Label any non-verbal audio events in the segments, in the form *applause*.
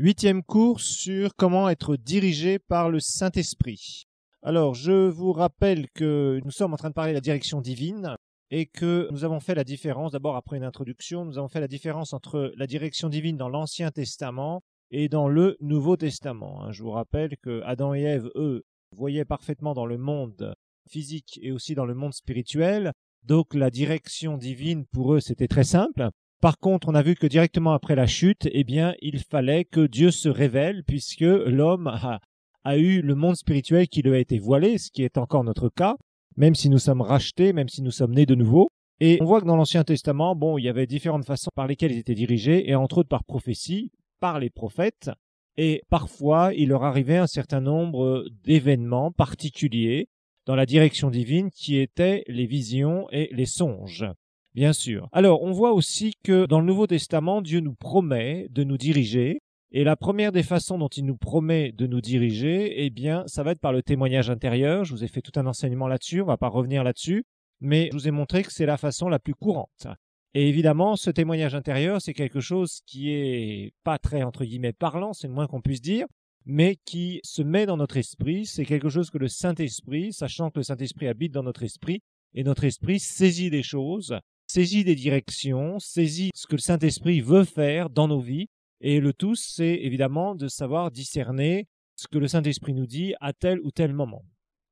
Huitième cours sur comment être dirigé par le Saint-Esprit. Alors, je vous rappelle que nous sommes en train de parler de la direction divine et que nous avons fait la différence, d'abord après une introduction, nous avons fait la différence entre la direction divine dans l'Ancien Testament et dans le Nouveau Testament. Hein. Je vous rappelle que Adam et Ève, eux, voyaient parfaitement dans le monde physique et aussi dans le monde spirituel. Donc la direction divine pour eux, c'était très simple. Par contre, on a vu que directement après la chute, eh bien, il fallait que Dieu se révèle puisque l'homme a, eu le monde spirituel qui lui a été voilé, ce qui est encore notre cas, même si nous sommes rachetés, même si nous sommes nés de nouveau. Et on voit que dans l'Ancien Testament, bon, il y avait différentes façons par lesquelles ils étaient dirigés, et entre autres par prophétie, par les prophètes, et parfois il leur arrivait un certain nombre d'événements particuliers dans la direction divine qui étaient les visions et les songes. Bien sûr. Alors, on voit aussi que dans le Nouveau Testament, Dieu nous promet de nous diriger. Et la première des façons dont il nous promet de nous diriger, eh bien, ça va être par le témoignage intérieur. Je vous ai fait tout un enseignement là-dessus, on ne va pas revenir là-dessus, mais je vous ai montré que c'est la façon la plus courante. Et évidemment, ce témoignage intérieur, c'est quelque chose qui est pas très, entre guillemets, parlant, c'est le moins qu'on puisse dire, mais qui se met dans notre esprit. C'est quelque chose que le Saint-Esprit, sachant que le Saint-Esprit habite dans notre esprit, et notre esprit saisit des choses saisit des directions, saisit ce que le Saint-Esprit veut faire dans nos vies. Et le tout, c'est évidemment de savoir discerner ce que le Saint-Esprit nous dit à tel ou tel moment.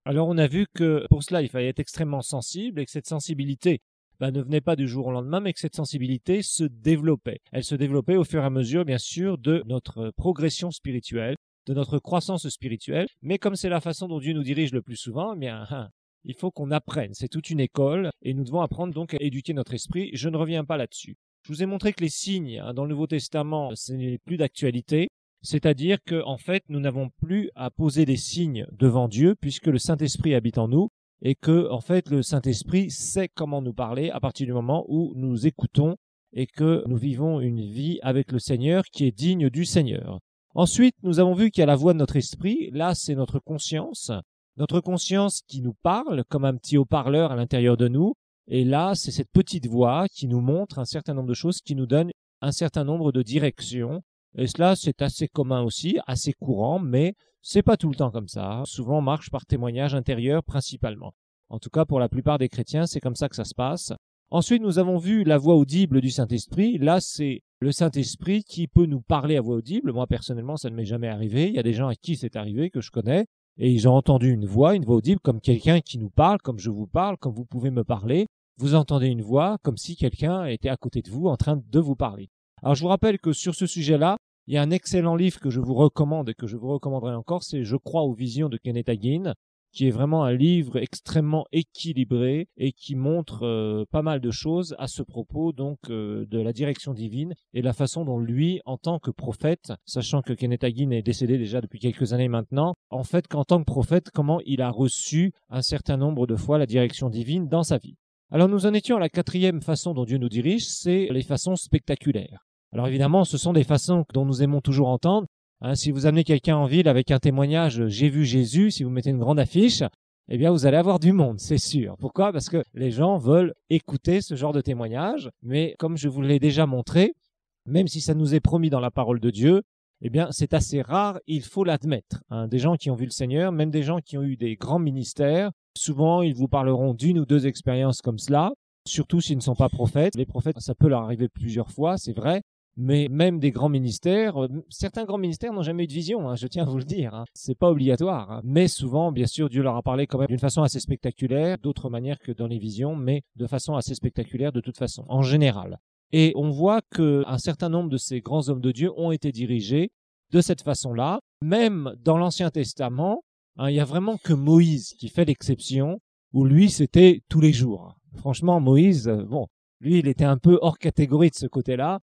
Alors on a vu que pour cela, il fallait être extrêmement sensible et que cette sensibilité bah, ne venait pas du jour au lendemain, mais que cette sensibilité se développait. Elle se développait au fur et à mesure, bien sûr, de notre progression spirituelle, de notre croissance spirituelle. Mais comme c'est la façon dont Dieu nous dirige le plus souvent, eh bien, hein, il faut qu'on apprenne, c'est toute une école, et nous devons apprendre donc à éduquer notre esprit. Je ne reviens pas là-dessus. Je vous ai montré que les signes hein, dans le Nouveau Testament, ce n'est plus d'actualité. C'est-à-dire que, en fait, nous n'avons plus à poser des signes devant Dieu, puisque le Saint-Esprit habite en nous, et que, en fait, le Saint-Esprit sait comment nous parler à partir du moment où nous écoutons et que nous vivons une vie avec le Seigneur qui est digne du Seigneur. Ensuite, nous avons vu qu'il y a la voix de notre esprit, là c'est notre conscience, notre conscience qui nous parle comme un petit haut-parleur à l'intérieur de nous. Et là, c'est cette petite voix qui nous montre un certain nombre de choses, qui nous donne un certain nombre de directions. Et cela, c'est assez commun aussi, assez courant, mais c'est pas tout le temps comme ça. Souvent, on marche par témoignage intérieur principalement. En tout cas, pour la plupart des chrétiens, c'est comme ça que ça se passe. Ensuite, nous avons vu la voix audible du Saint-Esprit. Là, c'est le Saint-Esprit qui peut nous parler à voix audible. Moi, personnellement, ça ne m'est jamais arrivé. Il y a des gens à qui c'est arrivé, que je connais, et ils ont entendu une voix, une voix audible, comme quelqu'un qui nous parle, comme je vous parle, comme vous pouvez me parler. Vous entendez une voix comme si quelqu'un était à côté de vous en train de vous parler. Alors je vous rappelle que sur ce sujet-là, il y a un excellent livre que je vous recommande et que je vous recommanderai encore, c'est Je crois aux visions de Kenneth Hagin qui est vraiment un livre extrêmement équilibré et qui montre euh, pas mal de choses à ce propos donc euh, de la direction divine et la façon dont lui, en tant que prophète, sachant que Kenneth Aguin est décédé déjà depuis quelques années maintenant, en fait qu'en tant que prophète, comment il a reçu un certain nombre de fois la direction divine dans sa vie. Alors nous en étions à la quatrième façon dont Dieu nous dirige, c'est les façons spectaculaires. Alors évidemment, ce sont des façons dont nous aimons toujours entendre, Hein, si vous amenez quelqu'un en ville avec un témoignage euh, J'ai vu Jésus, si vous mettez une grande affiche, eh bien vous allez avoir du monde, c'est sûr. Pourquoi Parce que les gens veulent écouter ce genre de témoignage, mais comme je vous l'ai déjà montré, même si ça nous est promis dans la parole de Dieu, eh bien c'est assez rare, il faut l'admettre. Hein, des gens qui ont vu le Seigneur, même des gens qui ont eu des grands ministères, souvent ils vous parleront d'une ou deux expériences comme cela, surtout s'ils ne sont pas prophètes. Les prophètes, ça peut leur arriver plusieurs fois, c'est vrai, mais même des grands ministères, euh, certains grands ministères n'ont jamais eu de vision, hein, je tiens à vous le dire. Hein. C'est pas obligatoire. Hein. Mais souvent, bien sûr, Dieu leur a parlé quand même d'une façon assez spectaculaire, d'autre manière que dans les visions, mais de façon assez spectaculaire de toute façon, en général. Et on voit qu'un certain nombre de ces grands hommes de Dieu ont été dirigés de cette façon-là. Même dans l'Ancien Testament, hein, il n'y a vraiment que Moïse qui fait l'exception, où lui, c'était tous les jours. Franchement, Moïse, euh, bon, lui, il était un peu hors catégorie de ce côté-là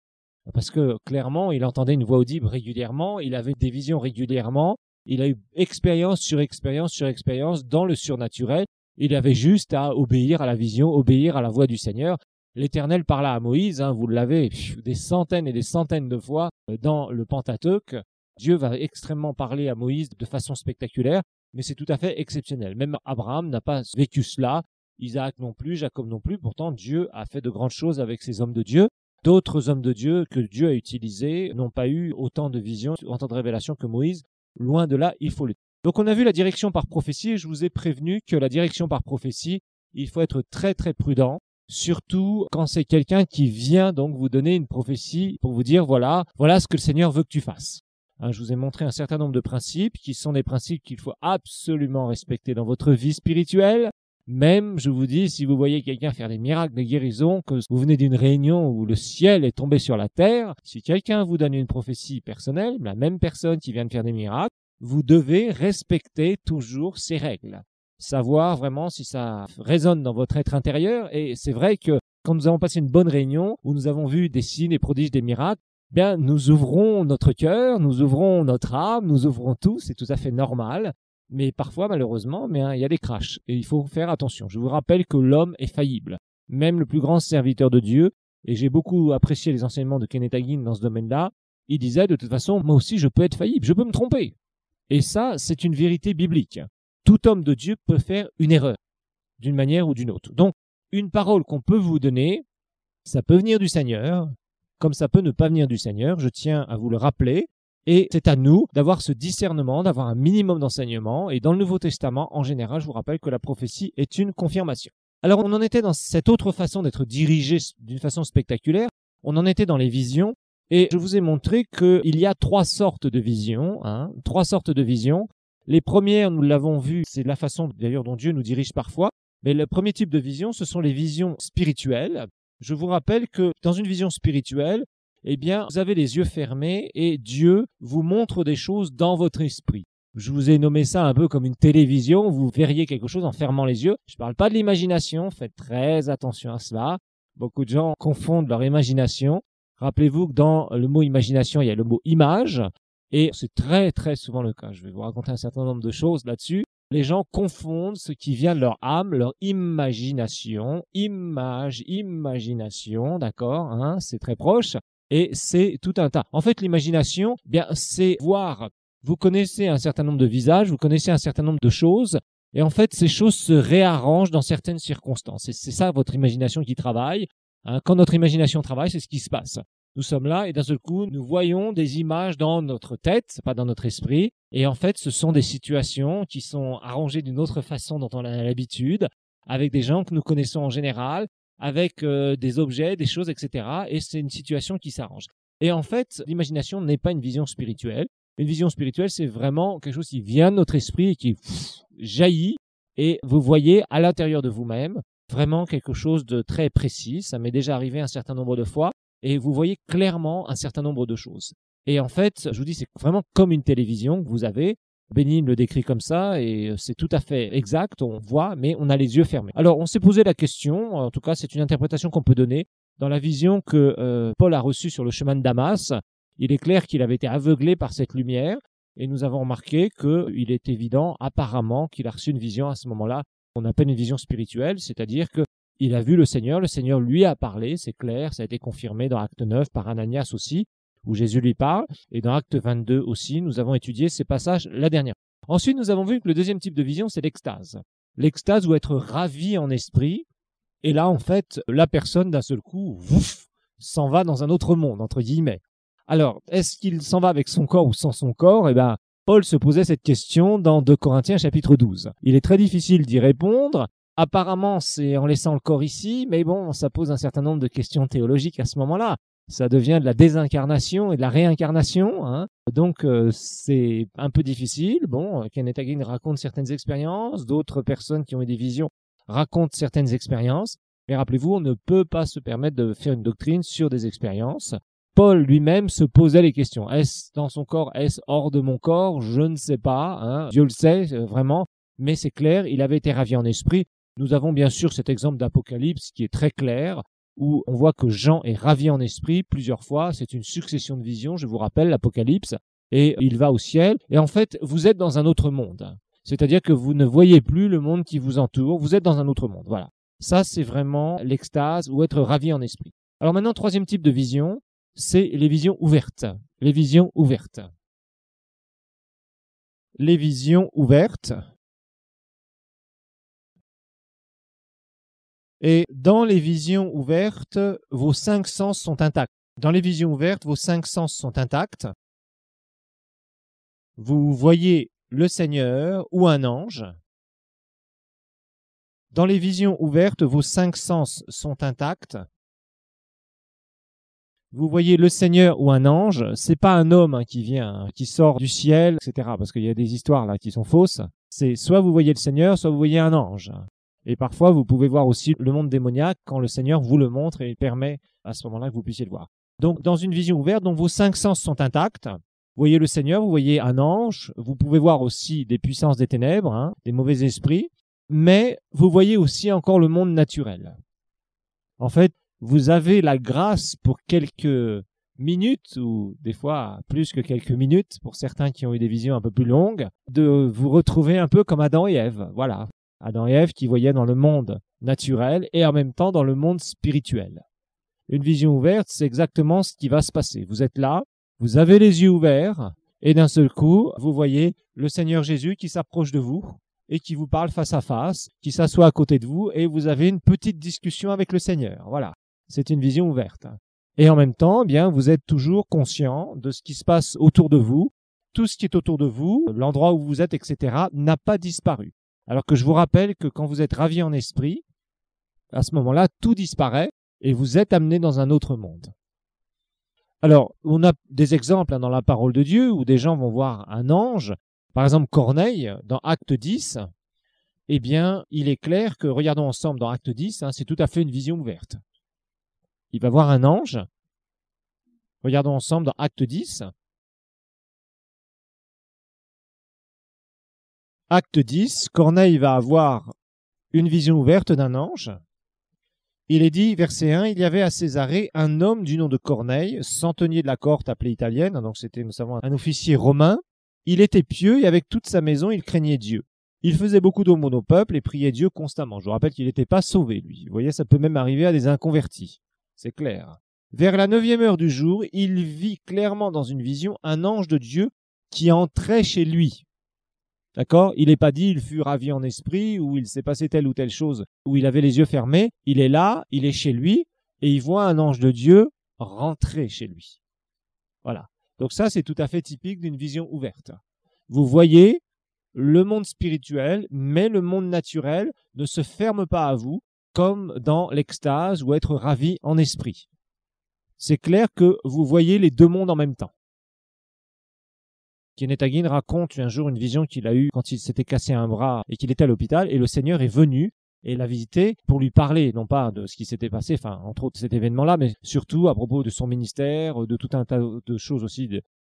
parce que clairement, il entendait une voix audible régulièrement, il avait des visions régulièrement, il a eu expérience sur expérience sur expérience dans le surnaturel, il avait juste à obéir à la vision, obéir à la voix du Seigneur. L'Éternel parla à Moïse, hein, vous l'avez des centaines et des centaines de fois euh, dans le Pentateuque. Dieu va extrêmement parler à Moïse de façon spectaculaire, mais c'est tout à fait exceptionnel. Même Abraham n'a pas vécu cela, Isaac non plus, Jacob non plus, pourtant Dieu a fait de grandes choses avec ces hommes de Dieu. D'autres hommes de Dieu que Dieu a utilisés n'ont pas eu autant de visions, autant de révélations que Moïse. Loin de là, il faut le. Donc on a vu la direction par prophétie et je vous ai prévenu que la direction par prophétie, il faut être très très prudent, surtout quand c'est quelqu'un qui vient donc vous donner une prophétie pour vous dire voilà, voilà ce que le Seigneur veut que tu fasses. Hein, je vous ai montré un certain nombre de principes qui sont des principes qu'il faut absolument respecter dans votre vie spirituelle, même, je vous dis, si vous voyez quelqu'un faire des miracles, des guérisons, que vous venez d'une réunion où le ciel est tombé sur la terre, si quelqu'un vous donne une prophétie personnelle, la même personne qui vient de faire des miracles, vous devez respecter toujours ces règles. Savoir vraiment si ça résonne dans votre être intérieur. Et c'est vrai que quand nous avons passé une bonne réunion où nous avons vu des signes et prodiges des miracles, bien, nous ouvrons notre cœur, nous ouvrons notre âme, nous ouvrons tout, c'est tout à fait normal mais parfois, malheureusement, mais hein, il y a des crashs et il faut faire attention. Je vous rappelle que l'homme est faillible, même le plus grand serviteur de Dieu. Et j'ai beaucoup apprécié les enseignements de Kenneth Hagin dans ce domaine-là. Il disait de toute façon, moi aussi, je peux être faillible, je peux me tromper. Et ça, c'est une vérité biblique. Tout homme de Dieu peut faire une erreur, d'une manière ou d'une autre. Donc, une parole qu'on peut vous donner, ça peut venir du Seigneur, comme ça peut ne pas venir du Seigneur. Je tiens à vous le rappeler. Et c'est à nous d'avoir ce discernement, d'avoir un minimum d'enseignement. Et dans le Nouveau Testament, en général, je vous rappelle que la prophétie est une confirmation. Alors on en était dans cette autre façon d'être dirigé d'une façon spectaculaire, on en était dans les visions, et je vous ai montré qu'il y a trois sortes de visions, hein, trois sortes de visions. Les premières, nous l'avons vu, c'est la façon d'ailleurs dont Dieu nous dirige parfois, mais le premier type de vision, ce sont les visions spirituelles. Je vous rappelle que dans une vision spirituelle, eh bien, vous avez les yeux fermés et Dieu vous montre des choses dans votre esprit. Je vous ai nommé ça un peu comme une télévision, vous verriez quelque chose en fermant les yeux. Je ne parle pas de l'imagination, faites très attention à cela. Beaucoup de gens confondent leur imagination. Rappelez-vous que dans le mot imagination, il y a le mot image, et c'est très très souvent le cas. Je vais vous raconter un certain nombre de choses là-dessus. Les gens confondent ce qui vient de leur âme, leur imagination, image, imagination, d'accord, hein, c'est très proche, et c'est tout un tas. En fait, l'imagination, eh bien, c'est voir. Vous connaissez un certain nombre de visages, vous connaissez un certain nombre de choses, et en fait, ces choses se réarrangent dans certaines circonstances. Et c'est ça votre imagination qui travaille. Hein. quand notre imagination travaille, c'est ce qui se passe. Nous sommes là et d'un seul coup, nous voyons des images dans notre tête, pas dans notre esprit. Et en fait, ce sont des situations qui sont arrangées d'une autre façon dont on a l'habitude, avec des gens que nous connaissons en général, avec euh, des objets, des choses, etc. Et c'est une situation qui s'arrange. Et en fait, l'imagination n'est pas une vision spirituelle. Une vision spirituelle, c'est vraiment quelque chose qui vient de notre esprit et qui jaillit. Et vous voyez à l'intérieur de vous-même vraiment quelque chose de très précis. Ça m'est déjà arrivé un certain nombre de fois. Et vous voyez clairement un certain nombre de choses. Et en fait, je vous dis, c'est vraiment comme une télévision que vous avez. Bénigne le décrit comme ça et euh, c'est tout à fait exact, on voit, mais on a les yeux fermés. Alors on s'est posé la question, en tout cas c'est une interprétation qu'on peut donner, dans la vision que euh, Paul a reçue sur le chemin de Damas, il est clair qu'il avait été aveuglé par cette lumière et nous avons remarqué qu'il est évident apparemment qu'il a reçu une vision à ce moment-là qu'on appelle une vision spirituelle, c'est-à-dire qu'il a vu le Seigneur, le Seigneur lui a parlé, c'est clair, ça a été confirmé dans Acte 9 par Ananias aussi, où Jésus lui parle. Et dans Acte 22 aussi, nous avons étudié ces passages la dernière. Ensuite, nous avons vu que le deuxième type de vision, c'est l'extase. L'extase ou être ravi en esprit. Et là, en fait, la personne, d'un seul coup, s'en va dans un autre monde, entre guillemets. Alors, est-ce qu'il s'en va avec son corps ou sans son corps Eh bien, Paul se posait cette question dans 2 Corinthiens chapitre 12. Il est très difficile d'y répondre. Apparemment, c'est en laissant le corps ici, mais bon, ça pose un certain nombre de questions théologiques à ce moment-là ça devient de la désincarnation et de la réincarnation. Hein. Donc euh, c'est un peu difficile. Bon, euh, Kenneth Hagin raconte certaines expériences, d'autres personnes qui ont eu des visions racontent certaines expériences. Mais rappelez-vous, on ne peut pas se permettre de faire une doctrine sur des expériences. Paul lui-même se posait les questions. Est-ce dans son corps Est-ce hors de mon corps Je ne sais pas. Hein. Dieu le sait euh, vraiment. Mais c'est clair, il avait été ravi en esprit. Nous avons bien sûr cet exemple d'Apocalypse qui est très clair où on voit que Jean est ravi en esprit plusieurs fois. C'est une succession de visions, je vous rappelle, l'Apocalypse. Et il va au ciel. Et en fait, vous êtes dans un autre monde. C'est-à-dire que vous ne voyez plus le monde qui vous entoure. Vous êtes dans un autre monde. Voilà. Ça, c'est vraiment l'extase ou être ravi en esprit. Alors maintenant, troisième type de vision, c'est les visions ouvertes. Les visions ouvertes. Les visions ouvertes, Et dans les visions ouvertes, vos cinq sens sont intacts. Dans les visions ouvertes, vos cinq sens sont intacts. Vous voyez le Seigneur ou un ange. Dans les visions ouvertes, vos cinq sens sont intacts. Vous voyez le Seigneur ou un ange, c'est pas un homme hein, qui vient, hein, qui sort du ciel, etc. Parce qu'il y a des histoires là qui sont fausses. C'est soit vous voyez le Seigneur, soit vous voyez un ange. Et parfois, vous pouvez voir aussi le monde démoniaque quand le Seigneur vous le montre et il permet à ce moment-là que vous puissiez le voir. Donc, dans une vision ouverte, dont vos cinq sens sont intacts, vous voyez le Seigneur, vous voyez un ange, vous pouvez voir aussi des puissances des ténèbres, hein, des mauvais esprits, mais vous voyez aussi encore le monde naturel. En fait, vous avez la grâce pour quelques minutes, ou des fois plus que quelques minutes, pour certains qui ont eu des visions un peu plus longues, de vous retrouver un peu comme Adam et Ève. Voilà. Adam et Ève qui voyaient dans le monde naturel et en même temps dans le monde spirituel. Une vision ouverte, c'est exactement ce qui va se passer. Vous êtes là, vous avez les yeux ouverts, et d'un seul coup, vous voyez le Seigneur Jésus qui s'approche de vous et qui vous parle face à face, qui s'assoit à côté de vous, et vous avez une petite discussion avec le Seigneur. Voilà, c'est une vision ouverte. Et en même temps, eh bien, vous êtes toujours conscient de ce qui se passe autour de vous. Tout ce qui est autour de vous, l'endroit où vous êtes, etc., n'a pas disparu. Alors que je vous rappelle que quand vous êtes ravi en esprit, à ce moment-là, tout disparaît et vous êtes amené dans un autre monde. Alors, on a des exemples hein, dans la parole de Dieu où des gens vont voir un ange. Par exemple, Corneille, dans Acte 10, eh bien, il est clair que, regardons ensemble dans Acte 10, hein, c'est tout à fait une vision ouverte. Il va voir un ange. Regardons ensemble dans Acte 10, Acte 10, Corneille va avoir une vision ouverte d'un ange. Il est dit, verset 1, il y avait à Césarée un homme du nom de Corneille, centenier de la cohorte appelée italienne, donc c'était, nous savons, un officier romain. Il était pieux et avec toute sa maison, il craignait Dieu. Il faisait beaucoup d'aumônes au peuple et priait Dieu constamment. Je vous rappelle qu'il n'était pas sauvé, lui. Vous voyez, ça peut même arriver à des inconvertis. C'est clair. Vers la neuvième heure du jour, il vit clairement dans une vision un ange de Dieu qui entrait chez lui. D'accord Il n'est pas dit il fut ravi en esprit ou il s'est passé telle ou telle chose ou il avait les yeux fermés. Il est là, il est chez lui et il voit un ange de Dieu rentrer chez lui. Voilà. Donc ça, c'est tout à fait typique d'une vision ouverte. Vous voyez le monde spirituel, mais le monde naturel ne se ferme pas à vous comme dans l'extase ou être ravi en esprit. C'est clair que vous voyez les deux mondes en même temps. Kenetagin raconte un jour une vision qu'il a eue quand il s'était cassé un bras et qu'il était à l'hôpital, et le Seigneur est venu et l'a visité pour lui parler, non pas de ce qui s'était passé, enfin, entre autres cet événement-là, mais surtout à propos de son ministère, de tout un tas de choses aussi,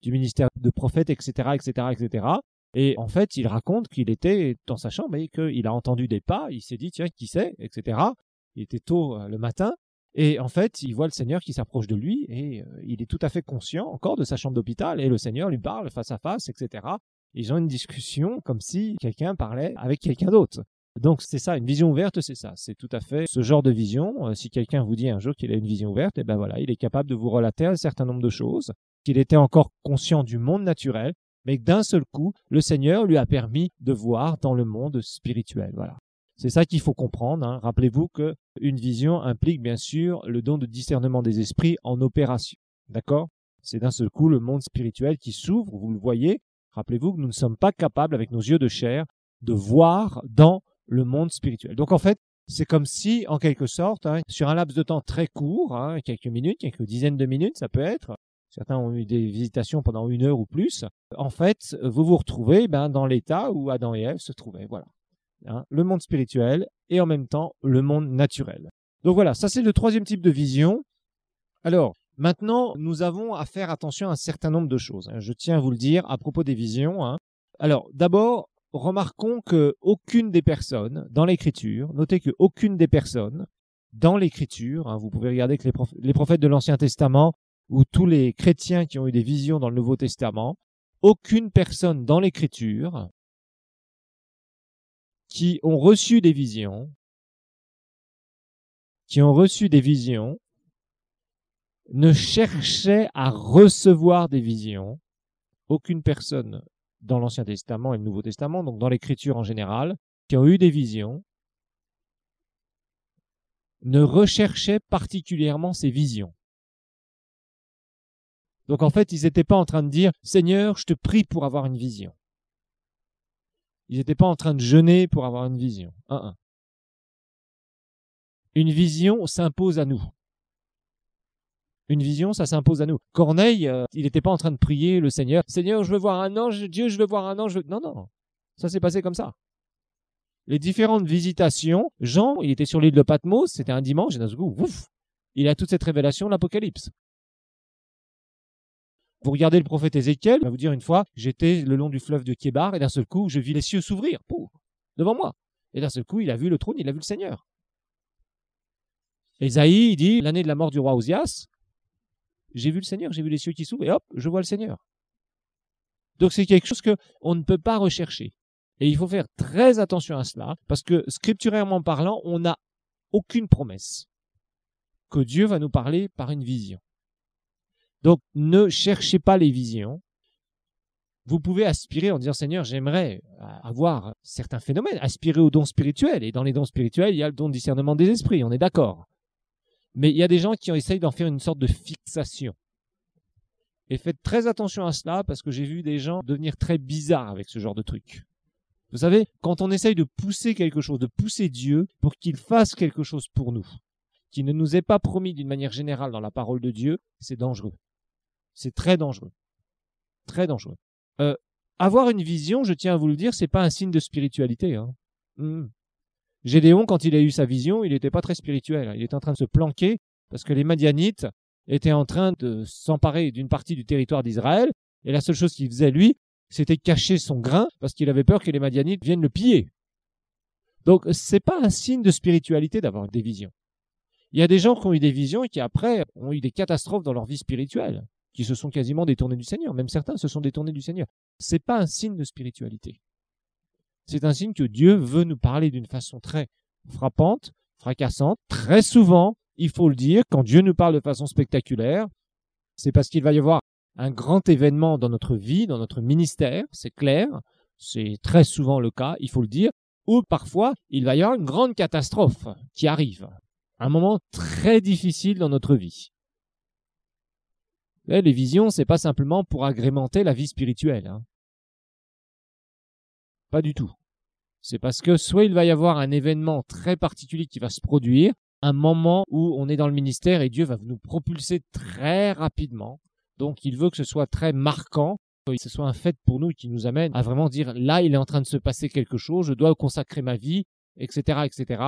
du ministère de prophète, etc., etc., etc. Et en fait, il raconte qu'il était dans sa chambre et qu'il a entendu des pas, il s'est dit, tiens, qui c'est, etc. Il était tôt euh, le matin, et en fait, il voit le Seigneur qui s'approche de lui et euh, il est tout à fait conscient encore de sa chambre d'hôpital et le Seigneur lui parle face à face, etc. Ils ont une discussion comme si quelqu'un parlait avec quelqu'un d'autre. Donc c'est ça, une vision ouverte, c'est ça. C'est tout à fait ce genre de vision. Euh, si quelqu'un vous dit un jour qu'il a une vision ouverte, eh ben voilà, il est capable de vous relater un certain nombre de choses, qu'il était encore conscient du monde naturel, mais que d'un seul coup, le Seigneur lui a permis de voir dans le monde spirituel. Voilà. C'est ça qu'il faut comprendre. Hein. Rappelez-vous que une vision implique bien sûr le don de discernement des esprits en opération. D'accord C'est d'un seul coup le monde spirituel qui s'ouvre, vous le voyez. Rappelez-vous que nous ne sommes pas capables, avec nos yeux de chair, de voir dans le monde spirituel. Donc en fait, c'est comme si, en quelque sorte, hein, sur un laps de temps très court, hein, quelques minutes, quelques dizaines de minutes, ça peut être, certains ont eu des visitations pendant une heure ou plus, en fait, vous vous retrouvez ben, dans l'état où Adam et Ève se trouvaient. Voilà. Hein, le monde spirituel et en même temps le monde naturel. Donc voilà, ça c'est le troisième type de vision. Alors, maintenant, nous avons à faire attention à un certain nombre de choses. Hein. Je tiens à vous le dire à propos des visions. Hein. Alors, d'abord, remarquons que aucune des personnes dans l'écriture, notez que aucune des personnes dans l'écriture, vous pouvez regarder que les prophètes de l'Ancien Testament ou tous les chrétiens qui ont eu des visions dans le Nouveau Testament, aucune personne dans l'écriture qui ont reçu des visions, qui ont reçu des visions, ne cherchaient à recevoir des visions. Aucune personne dans l'Ancien Testament et le Nouveau Testament, donc dans l'Écriture en général, qui ont eu des visions, ne recherchait particulièrement ces visions. Donc en fait, ils n'étaient pas en train de dire Seigneur, je te prie pour avoir une vision. Ils n'étaient pas en train de jeûner pour avoir une vision. Un, Une vision s'impose à nous. Une vision, ça s'impose à nous. Corneille, euh, il n'était pas en train de prier le Seigneur. Seigneur, je veux voir un ange. Dieu, je veux voir un ange. Non, non. Ça s'est passé comme ça. Les différentes visitations, Jean, il était sur l'île de Patmos, c'était un dimanche, et d'un coup, ouf, il a toute cette révélation, l'Apocalypse. Vous regardez le prophète Ézéchiel, il va vous dire une fois, j'étais le long du fleuve de Kébar et d'un seul coup, je vis les cieux s'ouvrir, pouf, devant moi. Et d'un seul coup, il a vu le trône, il a vu le Seigneur. Ésaïe, dit, l'année de la mort du roi Osias, j'ai vu le Seigneur, j'ai vu les cieux qui s'ouvrent et hop, je vois le Seigneur. Donc c'est quelque chose que on ne peut pas rechercher. Et il faut faire très attention à cela parce que scripturairement parlant, on n'a aucune promesse que Dieu va nous parler par une vision. Donc ne cherchez pas les visions. Vous pouvez aspirer en disant Seigneur, j'aimerais avoir certains phénomènes, aspirer aux dons spirituels. Et dans les dons spirituels, il y a le don de discernement des esprits, on est d'accord. Mais il y a des gens qui essayent d'en faire une sorte de fixation. Et faites très attention à cela parce que j'ai vu des gens devenir très bizarres avec ce genre de truc. Vous savez, quand on essaye de pousser quelque chose, de pousser Dieu pour qu'il fasse quelque chose pour nous, qui ne nous est pas promis d'une manière générale dans la parole de Dieu, c'est dangereux. C'est très dangereux. Très dangereux. Euh, avoir une vision, je tiens à vous le dire, c'est pas un signe de spiritualité. Hein. Mmh. Gédéon, quand il a eu sa vision, il n'était pas très spirituel. Hein. Il était en train de se planquer parce que les Madianites étaient en train de s'emparer d'une partie du territoire d'Israël. Et la seule chose qu'il faisait, lui, c'était cacher son grain parce qu'il avait peur que les Madianites viennent le piller. Donc, n'est pas un signe de spiritualité d'avoir des visions. Il y a des gens qui ont eu des visions et qui après ont eu des catastrophes dans leur vie spirituelle qui se sont quasiment détournés du Seigneur. Même certains se sont détournés du Seigneur. Ce n'est pas un signe de spiritualité. C'est un signe que Dieu veut nous parler d'une façon très frappante, fracassante. Très souvent, il faut le dire, quand Dieu nous parle de façon spectaculaire, c'est parce qu'il va y avoir un grand événement dans notre vie, dans notre ministère, c'est clair. C'est très souvent le cas, il faut le dire. Ou parfois, il va y avoir une grande catastrophe qui arrive. Un moment très difficile dans notre vie. Eh, les visions, c'est pas simplement pour agrémenter la vie spirituelle. Hein. Pas du tout. C'est parce que soit il va y avoir un événement très particulier qui va se produire, un moment où on est dans le ministère et Dieu va nous propulser très rapidement. Donc il veut que ce soit très marquant, que ce soit un fait pour nous qui nous amène à vraiment dire là il est en train de se passer quelque chose, je dois consacrer ma vie, etc., etc.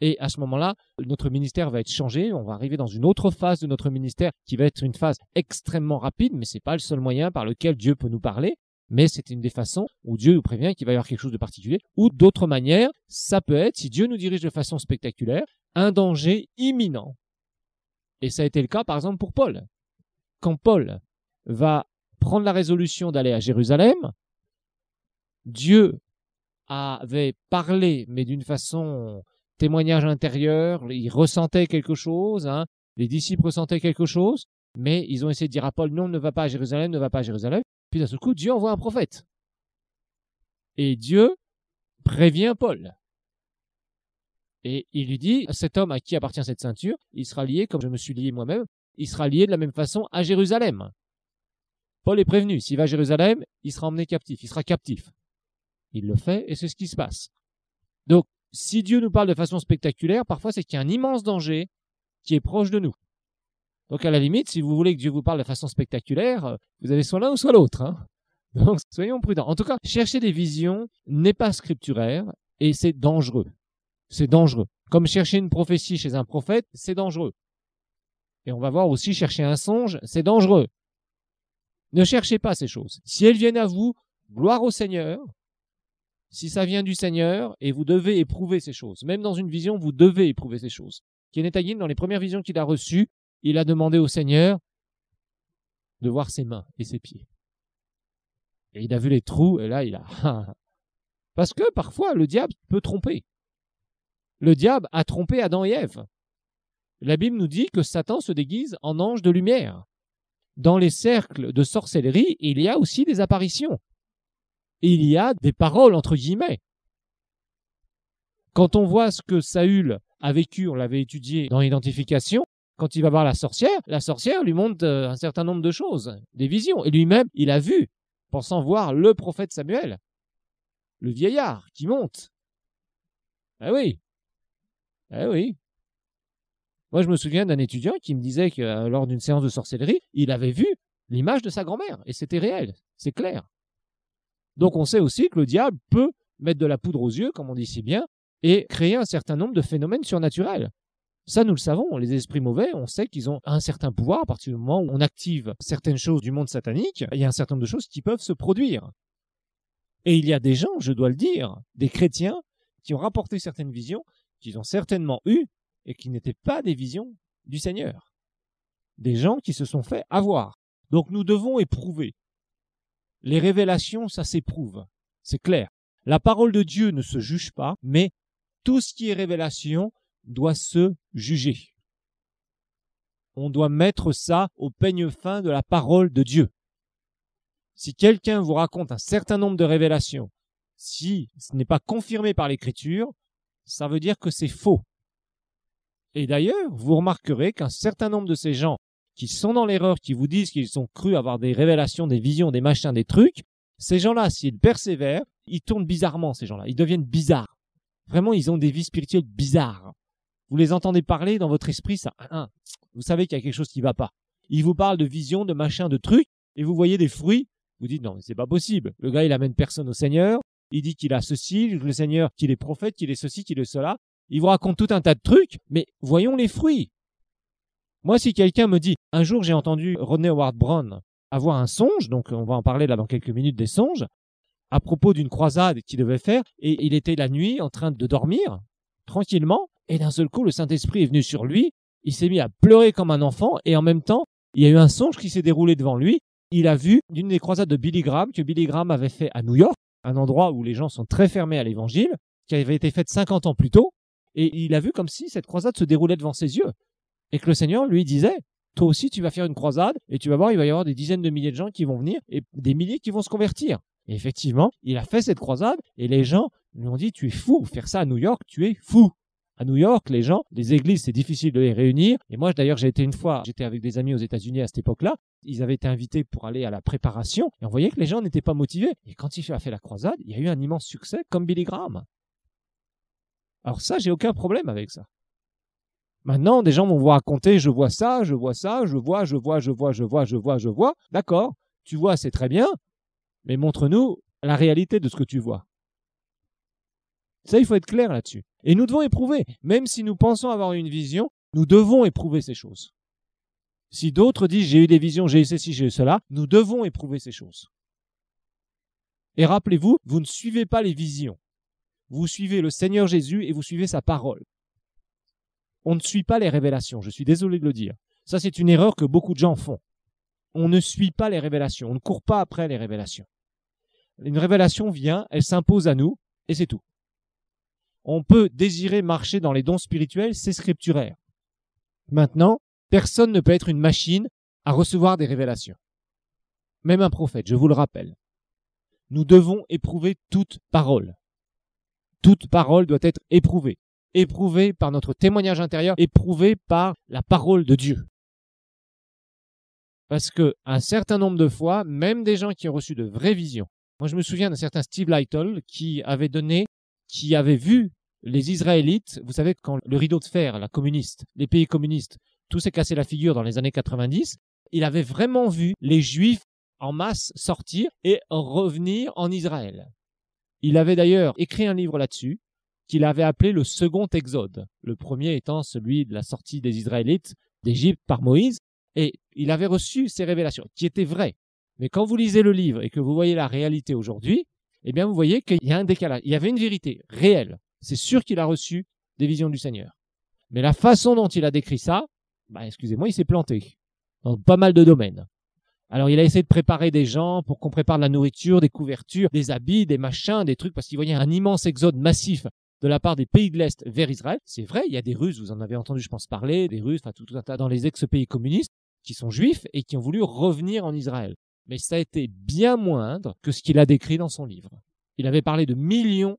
Et à ce moment-là, notre ministère va être changé. On va arriver dans une autre phase de notre ministère qui va être une phase extrêmement rapide, mais ce n'est pas le seul moyen par lequel Dieu peut nous parler. Mais c'est une des façons où Dieu nous prévient qu'il va y avoir quelque chose de particulier. Ou d'autres manière, ça peut être, si Dieu nous dirige de façon spectaculaire, un danger imminent. Et ça a été le cas, par exemple, pour Paul. Quand Paul va prendre la résolution d'aller à Jérusalem, Dieu avait parlé, mais d'une façon témoignage intérieur, ils ressentaient quelque chose, hein, les disciples ressentaient quelque chose, mais ils ont essayé de dire à Paul, non, ne va pas à Jérusalem, ne va pas à Jérusalem. Puis à ce coup, Dieu envoie un prophète. Et Dieu prévient Paul. Et il lui dit, cet homme à qui appartient cette ceinture, il sera lié, comme je me suis lié moi-même, il sera lié de la même façon à Jérusalem. Paul est prévenu, s'il va à Jérusalem, il sera emmené captif, il sera captif. Il le fait et c'est ce qui se passe. Donc, si Dieu nous parle de façon spectaculaire, parfois c'est qu'il y a un immense danger qui est proche de nous. Donc à la limite, si vous voulez que Dieu vous parle de façon spectaculaire, euh, vous avez soit l'un ou soit l'autre. Hein *laughs* Donc soyons prudents. En tout cas, chercher des visions n'est pas scripturaire et c'est dangereux. C'est dangereux. Comme chercher une prophétie chez un prophète, c'est dangereux. Et on va voir aussi chercher un songe, c'est dangereux. Ne cherchez pas ces choses. Si elles viennent à vous, gloire au Seigneur, si ça vient du Seigneur, et vous devez éprouver ces choses. Même dans une vision, vous devez éprouver ces choses. Kenetagin, dans les premières visions qu'il a reçues, il a demandé au Seigneur de voir ses mains et ses pieds. Et il a vu les trous, et là, il a... *laughs* Ah, ah. Parce que parfois, le diable peut tromper. Le diable a trompé Adam et Ève. La Bible nous dit que Satan se déguise en ange de lumière. Dans les cercles de sorcellerie, il y a aussi des apparitions il y a des paroles entre guillemets. Quand on voit ce que Saül a vécu, on l'avait étudié dans l'identification, quand il va voir la sorcière, la sorcière lui montre euh, un certain nombre de choses, des visions, et lui-même, il a vu, pensant voir le prophète Samuel, le vieillard qui monte. Ah oui. Ah oui. Moi, je me souviens d'un étudiant qui me disait que euh, lors d'une séance de sorcellerie, il avait vu l'image de sa grand-mère, et c'était réel, c'est clair. Donc on sait aussi que le diable peut mettre de la poudre aux yeux, comme on dit si bien, et créer un certain nombre de phénomènes surnaturels. Ça, nous le savons, les esprits mauvais, on sait qu'ils ont un certain pouvoir à partir du moment où on active certaines choses du monde satanique, il y a un certain nombre de choses qui peuvent se produire. Et il y a des gens, je dois le dire, des chrétiens, qui ont rapporté certaines visions qu'ils ont certainement eues et qui n'étaient pas des visions du Seigneur. Des gens qui se sont fait avoir. Donc nous devons éprouver les révélations, ça s'éprouve, c'est clair. La parole de Dieu ne se juge pas, mais tout ce qui est révélation doit se juger. On doit mettre ça au peigne fin de la parole de Dieu. Si quelqu'un vous raconte un certain nombre de révélations, si ce n'est pas confirmé par l'Écriture, ça veut dire que c'est faux. Et d'ailleurs, vous remarquerez qu'un certain nombre de ces gens qui sont dans l'erreur, qui vous disent qu'ils ont cru avoir des révélations, des visions, des machins, des trucs, ces gens-là, s'ils persévèrent, ils tournent bizarrement, ces gens-là. Ils deviennent bizarres. Vraiment, ils ont des vies spirituelles bizarres. Vous les entendez parler dans votre esprit, ça, hein, hein, vous savez qu'il y a quelque chose qui ne va pas. Ils vous parlent de visions, de machins, de trucs, et vous voyez des fruits. Vous dites non, mais c'est pas possible. Le gars, il amène personne au Seigneur. Il dit qu'il a ceci, le Seigneur, qu'il est prophète, qu'il est ceci, qu'il est cela. Il vous raconte tout un tas de trucs, mais voyons les fruits. Moi, si quelqu'un me dit, un jour j'ai entendu René Howard Brown avoir un songe, donc on va en parler là dans quelques minutes des songes, à propos d'une croisade qu'il devait faire, et il était la nuit en train de dormir, tranquillement, et d'un seul coup, le Saint-Esprit est venu sur lui, il s'est mis à pleurer comme un enfant, et en même temps, il y a eu un songe qui s'est déroulé devant lui, il a vu d'une des croisades de Billy Graham que Billy Graham avait fait à New York, un endroit où les gens sont très fermés à l'évangile, qui avait été faite 50 ans plus tôt, et il a vu comme si cette croisade se déroulait devant ses yeux. Et que le Seigneur lui disait, toi aussi tu vas faire une croisade et tu vas voir, il va y avoir des dizaines de milliers de gens qui vont venir et des milliers qui vont se convertir. Et effectivement, il a fait cette croisade et les gens lui ont dit, tu es fou, faire ça à New York, tu es fou. À New York, les gens, les églises, c'est difficile de les réunir. Et moi, d'ailleurs, j'ai été une fois, j'étais avec des amis aux États-Unis à cette époque-là. Ils avaient été invités pour aller à la préparation et on voyait que les gens n'étaient pas motivés. Et quand il a fait la croisade, il y a eu un immense succès comme Billy Graham. Alors ça, j'ai aucun problème avec ça. Maintenant, des gens vont vous raconter, je vois ça, je vois ça, je vois, je vois, je vois, je vois, je vois, je vois. D'accord, tu vois, c'est très bien, mais montre-nous la réalité de ce que tu vois. Ça, il faut être clair là-dessus. Et nous devons éprouver, même si nous pensons avoir une vision, nous devons éprouver ces choses. Si d'autres disent j'ai eu des visions, j'ai eu ceci, j'ai eu cela, nous devons éprouver ces choses. Et rappelez-vous, vous ne suivez pas les visions. Vous suivez le Seigneur Jésus et vous suivez sa parole. On ne suit pas les révélations, je suis désolé de le dire. Ça, c'est une erreur que beaucoup de gens font. On ne suit pas les révélations, on ne court pas après les révélations. Une révélation vient, elle s'impose à nous, et c'est tout. On peut désirer marcher dans les dons spirituels, c'est scripturaire. Maintenant, personne ne peut être une machine à recevoir des révélations. Même un prophète, je vous le rappelle. Nous devons éprouver toute parole. Toute parole doit être éprouvée éprouvé par notre témoignage intérieur, éprouvé par la parole de Dieu. Parce que un certain nombre de fois, même des gens qui ont reçu de vraies visions. Moi, je me souviens d'un certain Steve Lytle qui avait donné, qui avait vu les Israélites. Vous savez, quand le rideau de fer, la communiste, les pays communistes, tout s'est cassé la figure dans les années 90. Il avait vraiment vu les Juifs en masse sortir et revenir en Israël. Il avait d'ailleurs écrit un livre là-dessus qu'il avait appelé le second Exode, le premier étant celui de la sortie des Israélites d'Égypte par Moïse, et il avait reçu ces révélations, qui étaient vraies. Mais quand vous lisez le livre et que vous voyez la réalité aujourd'hui, eh bien vous voyez qu'il y a un décalage. Il y avait une vérité réelle. C'est sûr qu'il a reçu des visions du Seigneur. Mais la façon dont il a décrit ça, bah excusez-moi, il s'est planté dans pas mal de domaines. Alors il a essayé de préparer des gens pour qu'on prépare la nourriture, des couvertures, des habits, des machins, des trucs, parce qu'il voyait un immense exode massif de la part des pays de l'Est vers Israël. C'est vrai, il y a des Russes, vous en avez entendu, je pense, parler, des Russes, enfin, tout, un tas dans les ex-pays communistes qui sont juifs et qui ont voulu revenir en Israël. Mais ça a été bien moindre que ce qu'il a décrit dans son livre. Il avait parlé de millions.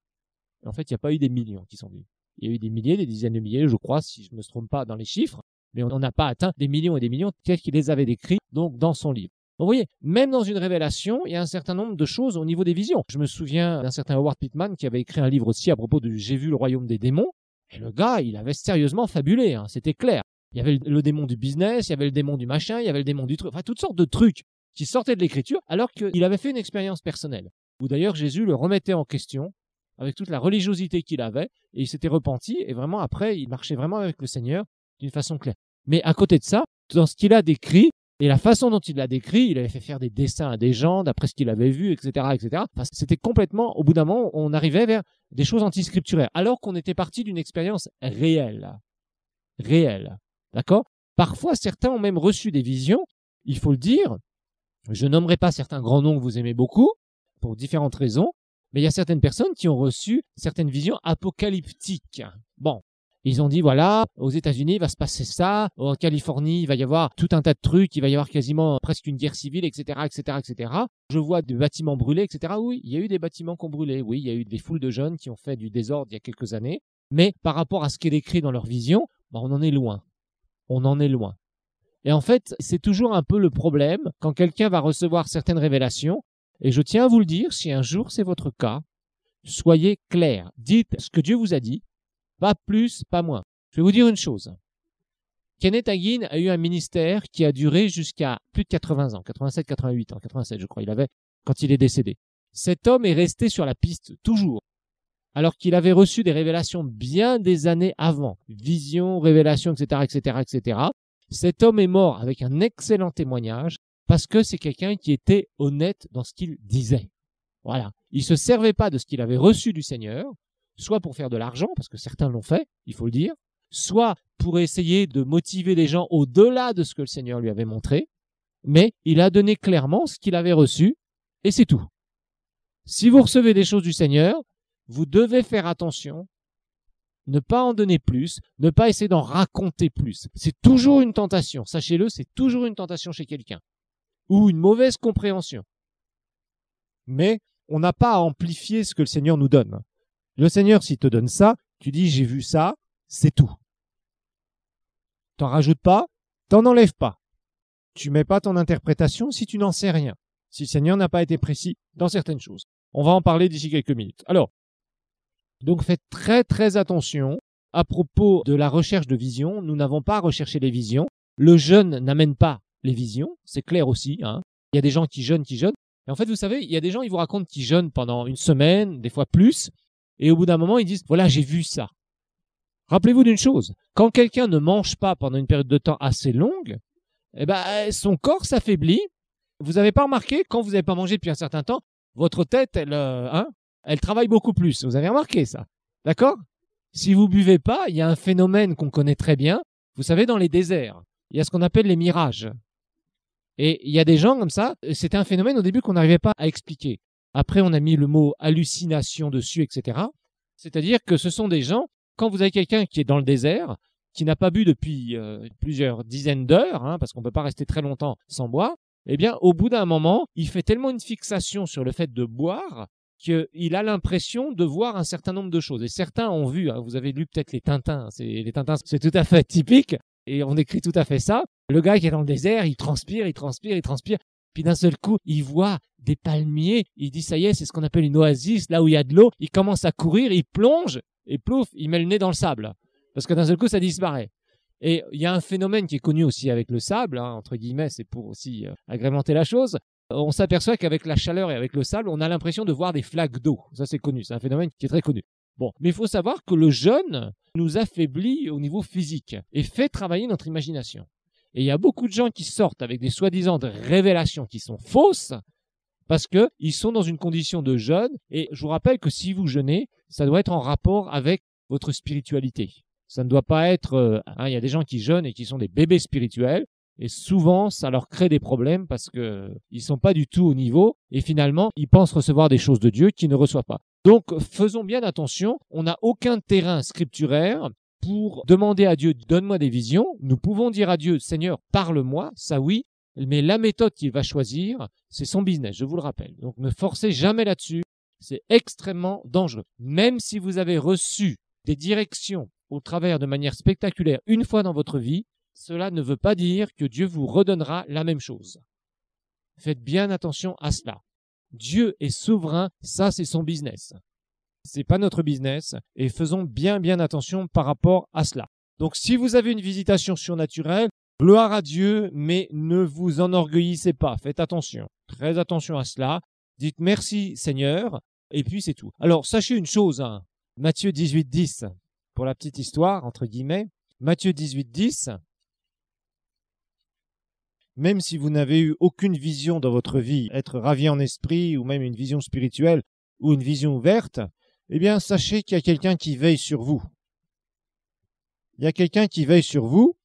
En fait, il n'y a pas eu des millions qui sont venus. Il y a eu des milliers, des dizaines de milliers, je crois, si je ne me trompe pas dans les chiffres. Mais on n'a pas atteint des millions et des millions tels qu'il les avait décrits donc dans son livre vous voyez, même dans une révélation, il y a un certain nombre de choses au niveau des visions. Je me souviens d'un certain Howard Pittman qui avait écrit un livre aussi à propos de J'ai vu le royaume des démons. Et le gars, il avait sérieusement fabulé, hein, c'était clair. Il y avait le démon du business, il y avait le démon du machin, il y avait le démon du truc, enfin toutes sortes de trucs qui sortaient de l'écriture alors qu'il avait fait une expérience personnelle. Où d'ailleurs Jésus le remettait en question avec toute la religiosité qu'il avait et il s'était repenti et vraiment après il marchait vraiment avec le Seigneur d'une façon claire. Mais à côté de ça, dans ce qu'il a décrit, et la façon dont il l'a décrit, il avait fait faire des dessins à des gens d'après ce qu'il avait vu, etc., etc. c'était complètement, au bout d'un moment, on arrivait vers des choses antiscripturaires, alors qu'on était parti d'une expérience réelle. Réelle. D'accord Parfois, certains ont même reçu des visions, il faut le dire. Je nommerai pas certains grands noms que vous aimez beaucoup, pour différentes raisons, mais il y a certaines personnes qui ont reçu certaines visions apocalyptiques. Bon, ils ont dit voilà, aux États-Unis, va se passer ça, en Californie, il va y avoir tout un tas de trucs, il va y avoir quasiment presque une guerre civile, etc., etc., etc. Je vois des bâtiments brûlés, etc. Oui, il y a eu des bâtiments qui ont brûlé. Oui, il y a eu des foules de jeunes qui ont fait du désordre il y a quelques années. Mais par rapport à ce qui est décrit dans leur vision, bah, on en est loin. On en est loin. Et en fait, c'est toujours un peu le problème quand quelqu'un va recevoir certaines révélations. Et je tiens à vous le dire, si un jour c'est votre cas, soyez clair. Dites ce que Dieu vous a dit, pas plus, pas moins. Je vais vous dire une chose. Kenneth Hagin a eu un ministère qui a duré jusqu'à plus de 80 ans, 87, 88 ans, 87 je crois, il avait quand il est décédé. Cet homme est resté sur la piste toujours, alors qu'il avait reçu des révélations bien des années avant, Vision, révélations, etc., etc., etc. Cet homme est mort avec un excellent témoignage parce que c'est quelqu'un qui était honnête dans ce qu'il disait. Voilà, il se servait pas de ce qu'il avait reçu du Seigneur, soit pour faire de l'argent, parce que certains l'ont fait, il faut le dire, soit pour essayer de motiver les gens au-delà de ce que le Seigneur lui avait montré, mais il a donné clairement ce qu'il avait reçu, et c'est tout. Si vous recevez des choses du Seigneur, vous devez faire attention, ne pas en donner plus, ne pas essayer d'en raconter plus. C'est toujours une tentation, sachez-le, c'est toujours une tentation chez quelqu'un, ou une mauvaise compréhension. Mais on n'a pas à amplifier ce que le Seigneur nous donne. Le Seigneur, s'il te donne ça, tu dis j'ai vu ça, c'est tout. T'en rajoutes pas, t'en enlèves pas. Tu mets pas ton interprétation si tu n'en sais rien, si le Seigneur n'a pas été précis dans certaines choses. On va en parler d'ici quelques minutes. Alors, donc faites très très attention à propos de la recherche de vision. Nous n'avons pas recherché les visions. Le jeûne n'amène pas les visions, c'est clair aussi. Hein. Il y a des gens qui jeûnent, qui jeûnent. Et en fait, vous savez, il y a des gens, ils vous racontent qu'ils jeûnent pendant une semaine, des fois plus, et au bout d'un moment, ils disent, voilà, j'ai vu ça. Rappelez-vous d'une chose, quand quelqu'un ne mange pas pendant une période de temps assez longue, eh ben, son corps s'affaiblit. Vous n'avez pas remarqué, quand vous n'avez pas mangé depuis un certain temps, votre tête, elle, euh, hein, elle travaille beaucoup plus. Vous avez remarqué ça D'accord Si vous buvez pas, il y a un phénomène qu'on connaît très bien. Vous savez, dans les déserts, il y a ce qu'on appelle les mirages. Et il y a des gens comme ça, c'était un phénomène au début qu'on n'arrivait pas à expliquer. Après, on a mis le mot hallucination dessus, etc. C'est-à-dire que ce sont des gens, quand vous avez quelqu'un qui est dans le désert, qui n'a pas bu depuis euh, plusieurs dizaines d'heures, hein, parce qu'on ne peut pas rester très longtemps sans boire, eh bien, au bout d'un moment, il fait tellement une fixation sur le fait de boire qu'il a l'impression de voir un certain nombre de choses. Et certains ont vu, hein, vous avez lu peut-être les Tintins, les Tintins, c'est tout à fait typique, et on écrit tout à fait ça. Le gars qui est dans le désert, il transpire, il transpire, il transpire. Puis d'un seul coup, il voit des palmiers, il dit ça y est, c'est ce qu'on appelle une oasis, là où il y a de l'eau, il commence à courir, il plonge, et plouf, il met le nez dans le sable. Parce que d'un seul coup, ça disparaît. Et il y a un phénomène qui est connu aussi avec le sable, hein, entre guillemets, c'est pour aussi euh, agrémenter la chose. On s'aperçoit qu'avec la chaleur et avec le sable, on a l'impression de voir des flaques d'eau. Ça, c'est connu, c'est un phénomène qui est très connu. Bon, mais il faut savoir que le jeûne nous affaiblit au niveau physique et fait travailler notre imagination. Et il y a beaucoup de gens qui sortent avec des soi-disant révélations qui sont fausses parce qu'ils sont dans une condition de jeûne. Et je vous rappelle que si vous jeûnez, ça doit être en rapport avec votre spiritualité. Ça ne doit pas être... Euh, hein, il y a des gens qui jeûnent et qui sont des bébés spirituels. Et souvent, ça leur crée des problèmes parce qu'ils euh, ne sont pas du tout au niveau. Et finalement, ils pensent recevoir des choses de Dieu qu'ils ne reçoivent pas. Donc faisons bien attention, on n'a aucun terrain scripturaire pour demander à Dieu, donne-moi des visions. Nous pouvons dire à Dieu, Seigneur, parle-moi, ça oui, mais la méthode qu'il va choisir, c'est son business, je vous le rappelle. Donc ne forcez jamais là-dessus, c'est extrêmement dangereux. Même si vous avez reçu des directions au travers de manière spectaculaire une fois dans votre vie, cela ne veut pas dire que Dieu vous redonnera la même chose. Faites bien attention à cela. Dieu est souverain, ça c'est son business c'est pas notre business et faisons bien bien attention par rapport à cela. Donc si vous avez une visitation surnaturelle, gloire à Dieu, mais ne vous enorgueillissez pas, faites attention, très attention à cela, dites merci Seigneur, et puis c'est tout. Alors sachez une chose, hein. Matthieu 18.10, pour la petite histoire, entre guillemets, Matthieu 18, 10, même si vous n'avez eu aucune vision dans votre vie, être ravi en esprit ou même une vision spirituelle ou une vision ouverte, eh bien, sachez qu'il y a quelqu'un qui veille sur vous. Il y a quelqu'un qui veille sur vous.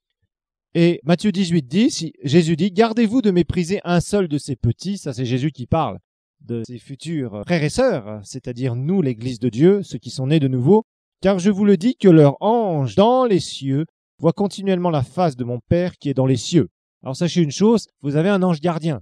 Et Matthieu 18 dit, Jésus dit, gardez-vous de mépriser un seul de ces petits, ça c'est Jésus qui parle de ses futurs frères et sœurs, c'est-à-dire nous, l'Église de Dieu, ceux qui sont nés de nouveau, car je vous le dis que leur ange dans les cieux voit continuellement la face de mon Père qui est dans les cieux. Alors sachez une chose, vous avez un ange gardien.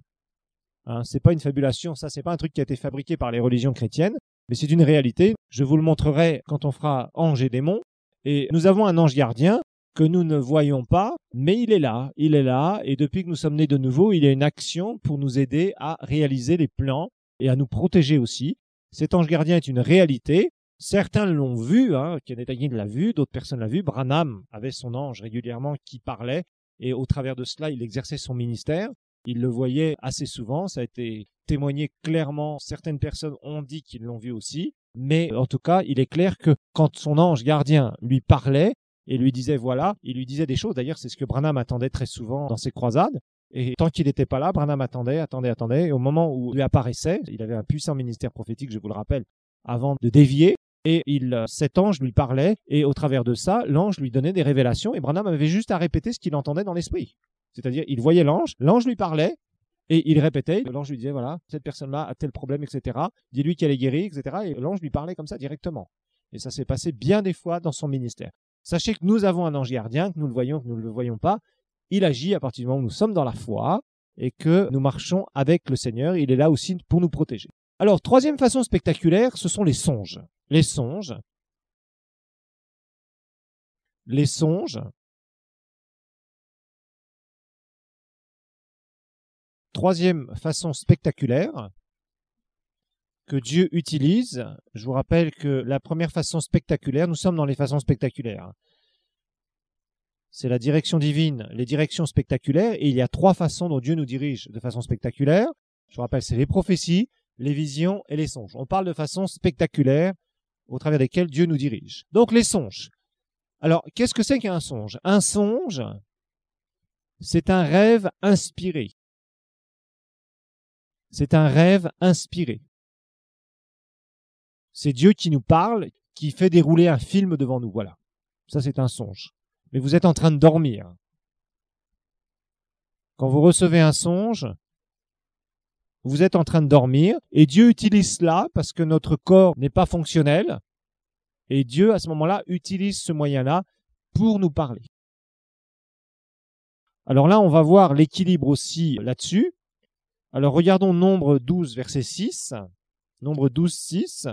Hein, c'est pas une fabulation, ça c'est pas un truc qui a été fabriqué par les religions chrétiennes mais c'est une réalité. Je vous le montrerai quand on fera ange et démon. Et nous avons un ange gardien que nous ne voyons pas, mais il est là, il est là, et depuis que nous sommes nés de nouveau, il y a une action pour nous aider à réaliser les plans et à nous protéger aussi. Cet ange gardien est une réalité. Certains l'ont vu, hein, de l'a vu, d'autres personnes l'ont vu. Branham avait son ange régulièrement qui parlait, et au travers de cela, il exerçait son ministère. Il le voyait assez souvent, ça a été témoigné clairement, certaines personnes ont dit qu'ils l'ont vu aussi, mais en tout cas, il est clair que quand son ange gardien lui parlait et lui disait voilà, il lui disait des choses, d'ailleurs c'est ce que Branham attendait très souvent dans ses croisades, et tant qu'il n'était pas là, Branham attendait, attendait, attendait, et au moment où il lui apparaissait, il avait un puissant ministère prophétique, je vous le rappelle, avant de dévier, et il, cet ange lui parlait, et au travers de ça, l'ange lui donnait des révélations, et Branham avait juste à répéter ce qu'il entendait dans l'esprit. C'est-à-dire, il voyait l'ange, l'ange lui parlait, et il répétait, l'ange lui disait, voilà, cette personne-là a tel problème, etc. Dis-lui qu'elle est guérie, etc. Et l'ange lui parlait comme ça directement. Et ça s'est passé bien des fois dans son ministère. Sachez que nous avons un ange gardien, que nous le voyons, que nous ne le voyons pas. Il agit à partir du moment où nous sommes dans la foi et que nous marchons avec le Seigneur. Il est là aussi pour nous protéger. Alors, troisième façon spectaculaire, ce sont les songes. Les songes. Les songes, Troisième façon spectaculaire que Dieu utilise, je vous rappelle que la première façon spectaculaire, nous sommes dans les façons spectaculaires. C'est la direction divine, les directions spectaculaires, et il y a trois façons dont Dieu nous dirige de façon spectaculaire. Je vous rappelle, c'est les prophéties, les visions et les songes. On parle de façon spectaculaire au travers desquelles Dieu nous dirige. Donc les songes. Alors, qu'est-ce que c'est qu'un songe Un songe, c'est un rêve inspiré. C'est un rêve inspiré. C'est Dieu qui nous parle, qui fait dérouler un film devant nous. Voilà. Ça, c'est un songe. Mais vous êtes en train de dormir. Quand vous recevez un songe, vous êtes en train de dormir et Dieu utilise cela parce que notre corps n'est pas fonctionnel. Et Dieu, à ce moment-là, utilise ce moyen-là pour nous parler. Alors là, on va voir l'équilibre aussi là-dessus. Alors regardons Nombre 12, verset 6. Nombre 12, 6.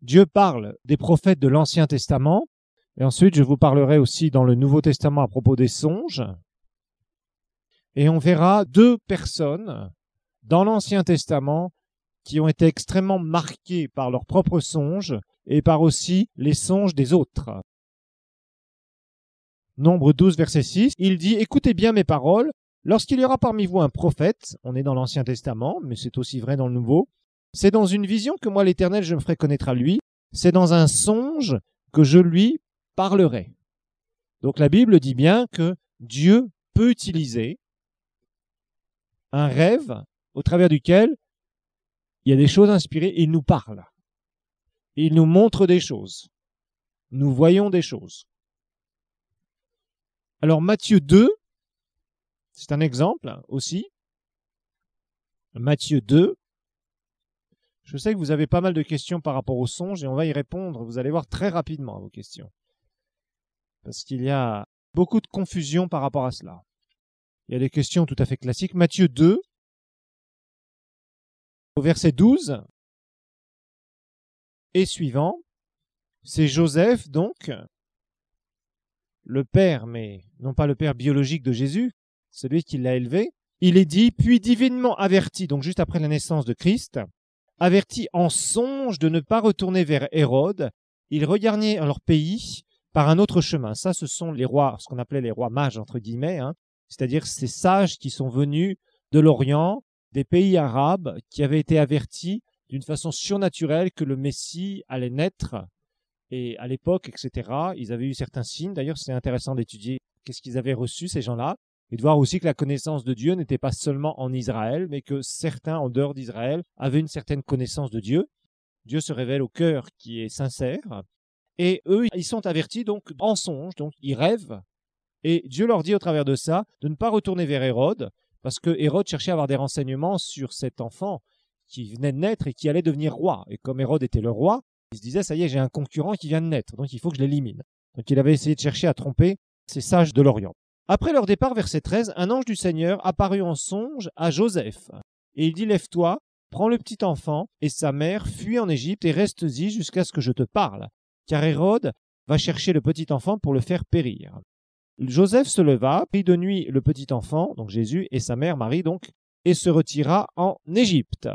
Dieu parle des prophètes de l'Ancien Testament. Et ensuite, je vous parlerai aussi dans le Nouveau Testament à propos des songes. Et on verra deux personnes dans l'Ancien Testament qui ont été extrêmement marquées par leurs propres songes et par aussi les songes des autres. Nombre 12, verset 6, il dit Écoutez bien mes paroles, lorsqu'il y aura parmi vous un prophète, on est dans l'Ancien Testament, mais c'est aussi vrai dans le Nouveau, c'est dans une vision que moi l'Éternel je me ferai connaître à lui, c'est dans un songe que je lui parlerai. Donc la Bible dit bien que Dieu peut utiliser un rêve au travers duquel il y a des choses inspirées, il nous parle, il nous montre des choses, nous voyons des choses. Alors Matthieu 2, c'est un exemple hein, aussi. Matthieu 2. Je sais que vous avez pas mal de questions par rapport au songe et on va y répondre. Vous allez voir très rapidement à vos questions. Parce qu'il y a beaucoup de confusion par rapport à cela. Il y a des questions tout à fait classiques. Matthieu 2, au verset 12 et suivant, c'est Joseph donc le Père, mais non pas le Père biologique de Jésus, celui qui l'a élevé, il est dit, puis divinement averti, donc juste après la naissance de Christ, averti en songe de ne pas retourner vers Hérode, ils regagnaient leur pays par un autre chemin. Ça, ce sont les rois, ce qu'on appelait les rois mages, entre guillemets, hein. c'est-à-dire ces sages qui sont venus de l'Orient, des pays arabes, qui avaient été avertis d'une façon surnaturelle que le Messie allait naître et à l'époque, etc., ils avaient eu certains signes. D'ailleurs, c'est intéressant d'étudier qu'est-ce qu'ils avaient reçu, ces gens-là, et de voir aussi que la connaissance de Dieu n'était pas seulement en Israël, mais que certains en dehors d'Israël avaient une certaine connaissance de Dieu. Dieu se révèle au cœur qui est sincère. Et eux, ils sont avertis donc en songe, donc ils rêvent. Et Dieu leur dit au travers de ça de ne pas retourner vers Hérode, parce que Hérode cherchait à avoir des renseignements sur cet enfant qui venait de naître et qui allait devenir roi. Et comme Hérode était le roi, il se disait, ça y est, j'ai un concurrent qui vient de naître, donc il faut que je l'élimine. Donc il avait essayé de chercher à tromper ces sages de l'Orient. Après leur départ, verset 13, un ange du Seigneur apparut en songe à Joseph. Et il dit, Lève-toi, prends le petit enfant et sa mère, fuis en Égypte et reste-y jusqu'à ce que je te parle, car Hérode va chercher le petit enfant pour le faire périr. Joseph se leva, prit de nuit le petit enfant, donc Jésus, et sa mère Marie donc, et se retira en Égypte.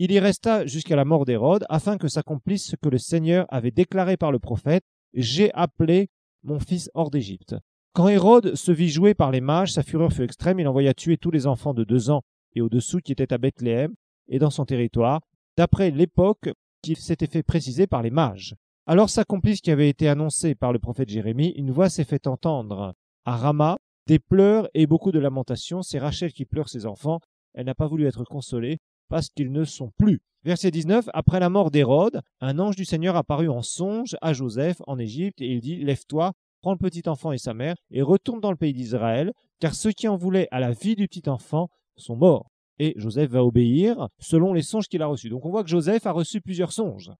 Il y resta jusqu'à la mort d'Hérode, afin que s'accomplisse ce que le Seigneur avait déclaré par le prophète J'ai appelé mon fils hors d'Égypte. Quand Hérode se vit jouer par les mages, sa fureur fut extrême, il envoya tuer tous les enfants de deux ans et au-dessous qui étaient à Bethléem et dans son territoire, d'après l'époque qui s'était fait préciser par les mages. Alors s'accomplit ce qui avait été annoncé par le prophète Jérémie, une voix s'est fait entendre à Rama, des pleurs et beaucoup de lamentations, c'est Rachel qui pleure ses enfants, elle n'a pas voulu être consolée, parce qu'ils ne sont plus. Verset 19, Après la mort d'Hérode, un ange du Seigneur apparut en songe à Joseph en Égypte, et il dit, Lève-toi, prends le petit enfant et sa mère, et retourne dans le pays d'Israël, car ceux qui en voulaient à la vie du petit enfant sont morts. Et Joseph va obéir selon les songes qu'il a reçus. Donc on voit que Joseph a reçu plusieurs songes.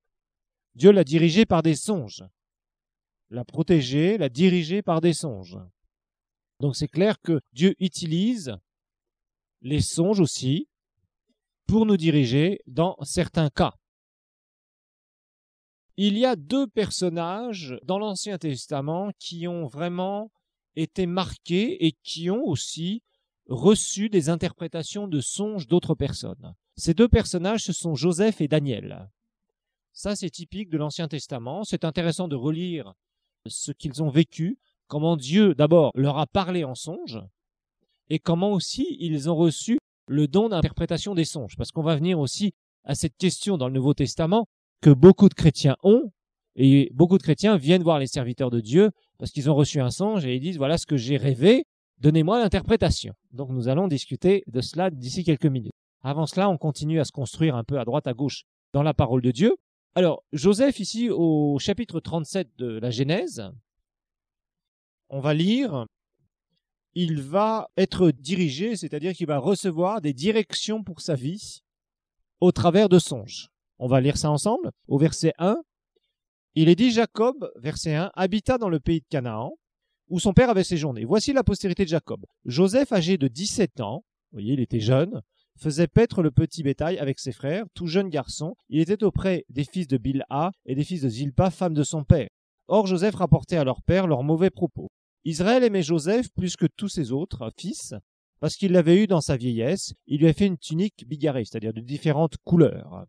Dieu l'a dirigé par des songes. L'a protégé, l'a dirigé par des songes. Donc c'est clair que Dieu utilise les songes aussi pour nous diriger dans certains cas. Il y a deux personnages dans l'Ancien Testament qui ont vraiment été marqués et qui ont aussi reçu des interprétations de songes d'autres personnes. Ces deux personnages, ce sont Joseph et Daniel. Ça, c'est typique de l'Ancien Testament. C'est intéressant de relire ce qu'ils ont vécu, comment Dieu, d'abord, leur a parlé en songe, et comment aussi ils ont reçu le don d'interprétation des songes, parce qu'on va venir aussi à cette question dans le Nouveau Testament que beaucoup de chrétiens ont, et beaucoup de chrétiens viennent voir les serviteurs de Dieu parce qu'ils ont reçu un songe et ils disent, voilà ce que j'ai rêvé, donnez-moi l'interprétation. Donc nous allons discuter de cela d'ici quelques minutes. Avant cela, on continue à se construire un peu à droite, à gauche dans la parole de Dieu. Alors, Joseph, ici au chapitre 37 de la Genèse, on va lire il va être dirigé, c'est-à-dire qu'il va recevoir des directions pour sa vie au travers de songes. On va lire ça ensemble. Au verset 1, il est dit Jacob, verset 1, habita dans le pays de Canaan, où son père avait séjourné. Voici la postérité de Jacob. Joseph, âgé de 17 ans, vous voyez, il était jeune, faisait paître le petit bétail avec ses frères, tout jeune garçon. Il était auprès des fils de Bilha et des fils de Zilpa, femme de son père. Or Joseph rapportait à leur père leurs mauvais propos. Israël aimait Joseph plus que tous ses autres fils, parce qu'il l'avait eu dans sa vieillesse, il lui a fait une tunique bigarrée, c'est-à-dire de différentes couleurs.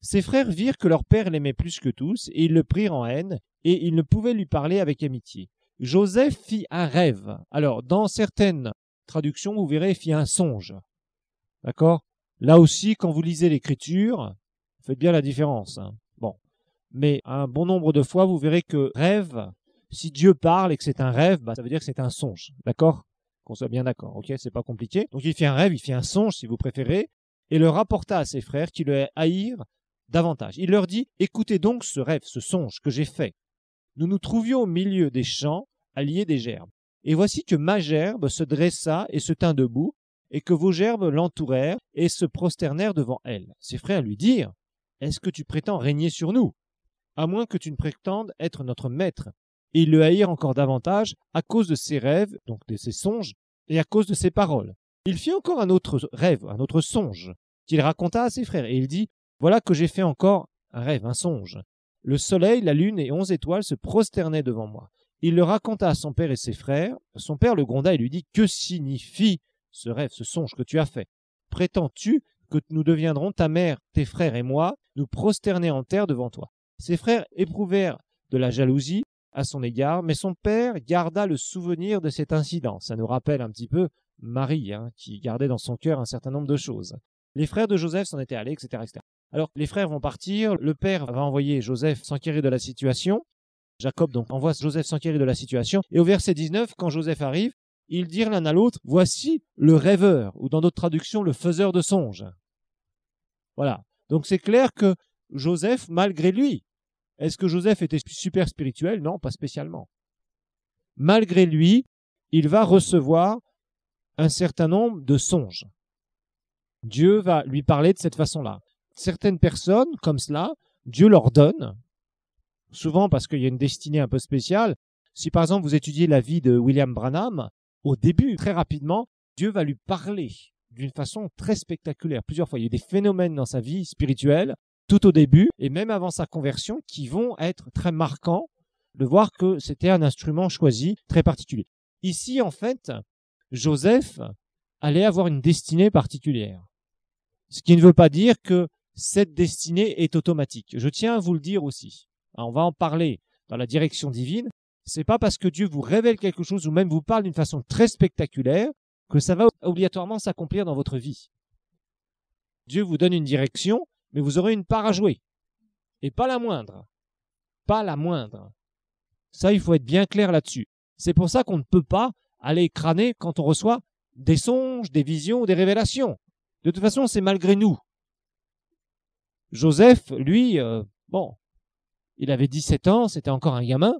Ses frères virent que leur père l'aimait plus que tous, et ils le prirent en haine, et ils ne pouvaient lui parler avec amitié. Joseph fit un rêve. Alors, dans certaines traductions, vous verrez, fit un songe. D'accord Là aussi, quand vous lisez l'écriture, faites bien la différence. Hein. Bon. Mais un bon nombre de fois, vous verrez que rêve si Dieu parle et que c'est un rêve, bah, ça veut dire que c'est un songe. D'accord Qu'on soit bien d'accord. Ok, c'est pas compliqué. Donc il fait un rêve, il fait un songe, si vous préférez, et le rapporta à ses frères qui le haïrent davantage. Il leur dit Écoutez donc ce rêve, ce songe que j'ai fait. Nous nous trouvions au milieu des champs, alliés des gerbes. Et voici que ma gerbe se dressa et se tint debout, et que vos gerbes l'entourèrent et se prosternèrent devant elle. Ses frères lui dirent Est-ce que tu prétends régner sur nous À moins que tu ne prétendes être notre maître il le haïr encore davantage à cause de ses rêves, donc de ses songes, et à cause de ses paroles. Il fit encore un autre rêve, un autre songe, qu'il raconta à ses frères, et il dit Voilà que j'ai fait encore un rêve, un songe. Le soleil, la lune et onze étoiles se prosternaient devant moi. Il le raconta à son père et ses frères. Son père le gronda et lui dit Que signifie ce rêve, ce songe que tu as fait Prétends-tu que nous deviendrons ta mère, tes frères et moi, nous prosterner en terre devant toi Ses frères éprouvèrent de la jalousie à son égard, mais son père garda le souvenir de cet incident. Ça nous rappelle un petit peu Marie, hein, qui gardait dans son cœur un certain nombre de choses. Les frères de Joseph s'en étaient allés, etc., etc. Alors les frères vont partir, le père va envoyer Joseph s'enquérir de la situation. Jacob donc envoie Joseph s'enquérir de la situation. Et au verset 19, quand Joseph arrive, ils dirent l'un à l'autre, voici le rêveur, ou dans d'autres traductions, le faiseur de songes. Voilà. Donc c'est clair que Joseph, malgré lui, est-ce que Joseph était super spirituel Non, pas spécialement. Malgré lui, il va recevoir un certain nombre de songes. Dieu va lui parler de cette façon-là. Certaines personnes, comme cela, Dieu leur donne, souvent parce qu'il y a une destinée un peu spéciale. Si par exemple vous étudiez la vie de William Branham, au début, très rapidement, Dieu va lui parler d'une façon très spectaculaire. Plusieurs fois, il y a des phénomènes dans sa vie spirituelle tout au début et même avant sa conversion qui vont être très marquants de voir que c'était un instrument choisi très particulier. Ici, en fait, Joseph allait avoir une destinée particulière. Ce qui ne veut pas dire que cette destinée est automatique. Je tiens à vous le dire aussi. On va en parler dans la direction divine. C'est pas parce que Dieu vous révèle quelque chose ou même vous parle d'une façon très spectaculaire que ça va obligatoirement s'accomplir dans votre vie. Dieu vous donne une direction, mais vous aurez une part à jouer. Et pas la moindre. Pas la moindre. Ça, il faut être bien clair là-dessus. C'est pour ça qu'on ne peut pas aller crâner quand on reçoit des songes, des visions, des révélations. De toute façon, c'est malgré nous. Joseph, lui, euh, bon, il avait 17 ans, c'était encore un gamin.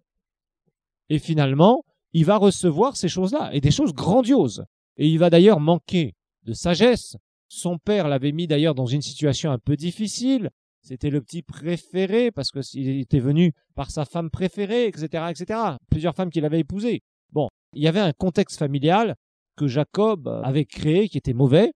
Et finalement, il va recevoir ces choses-là, et des choses grandioses. Et il va d'ailleurs manquer de sagesse son père l'avait mis d'ailleurs dans une situation un peu difficile. C'était le petit préféré parce qu'il était venu par sa femme préférée, etc., etc. Plusieurs femmes qu'il avait épousées. Bon, il y avait un contexte familial que Jacob avait créé qui était mauvais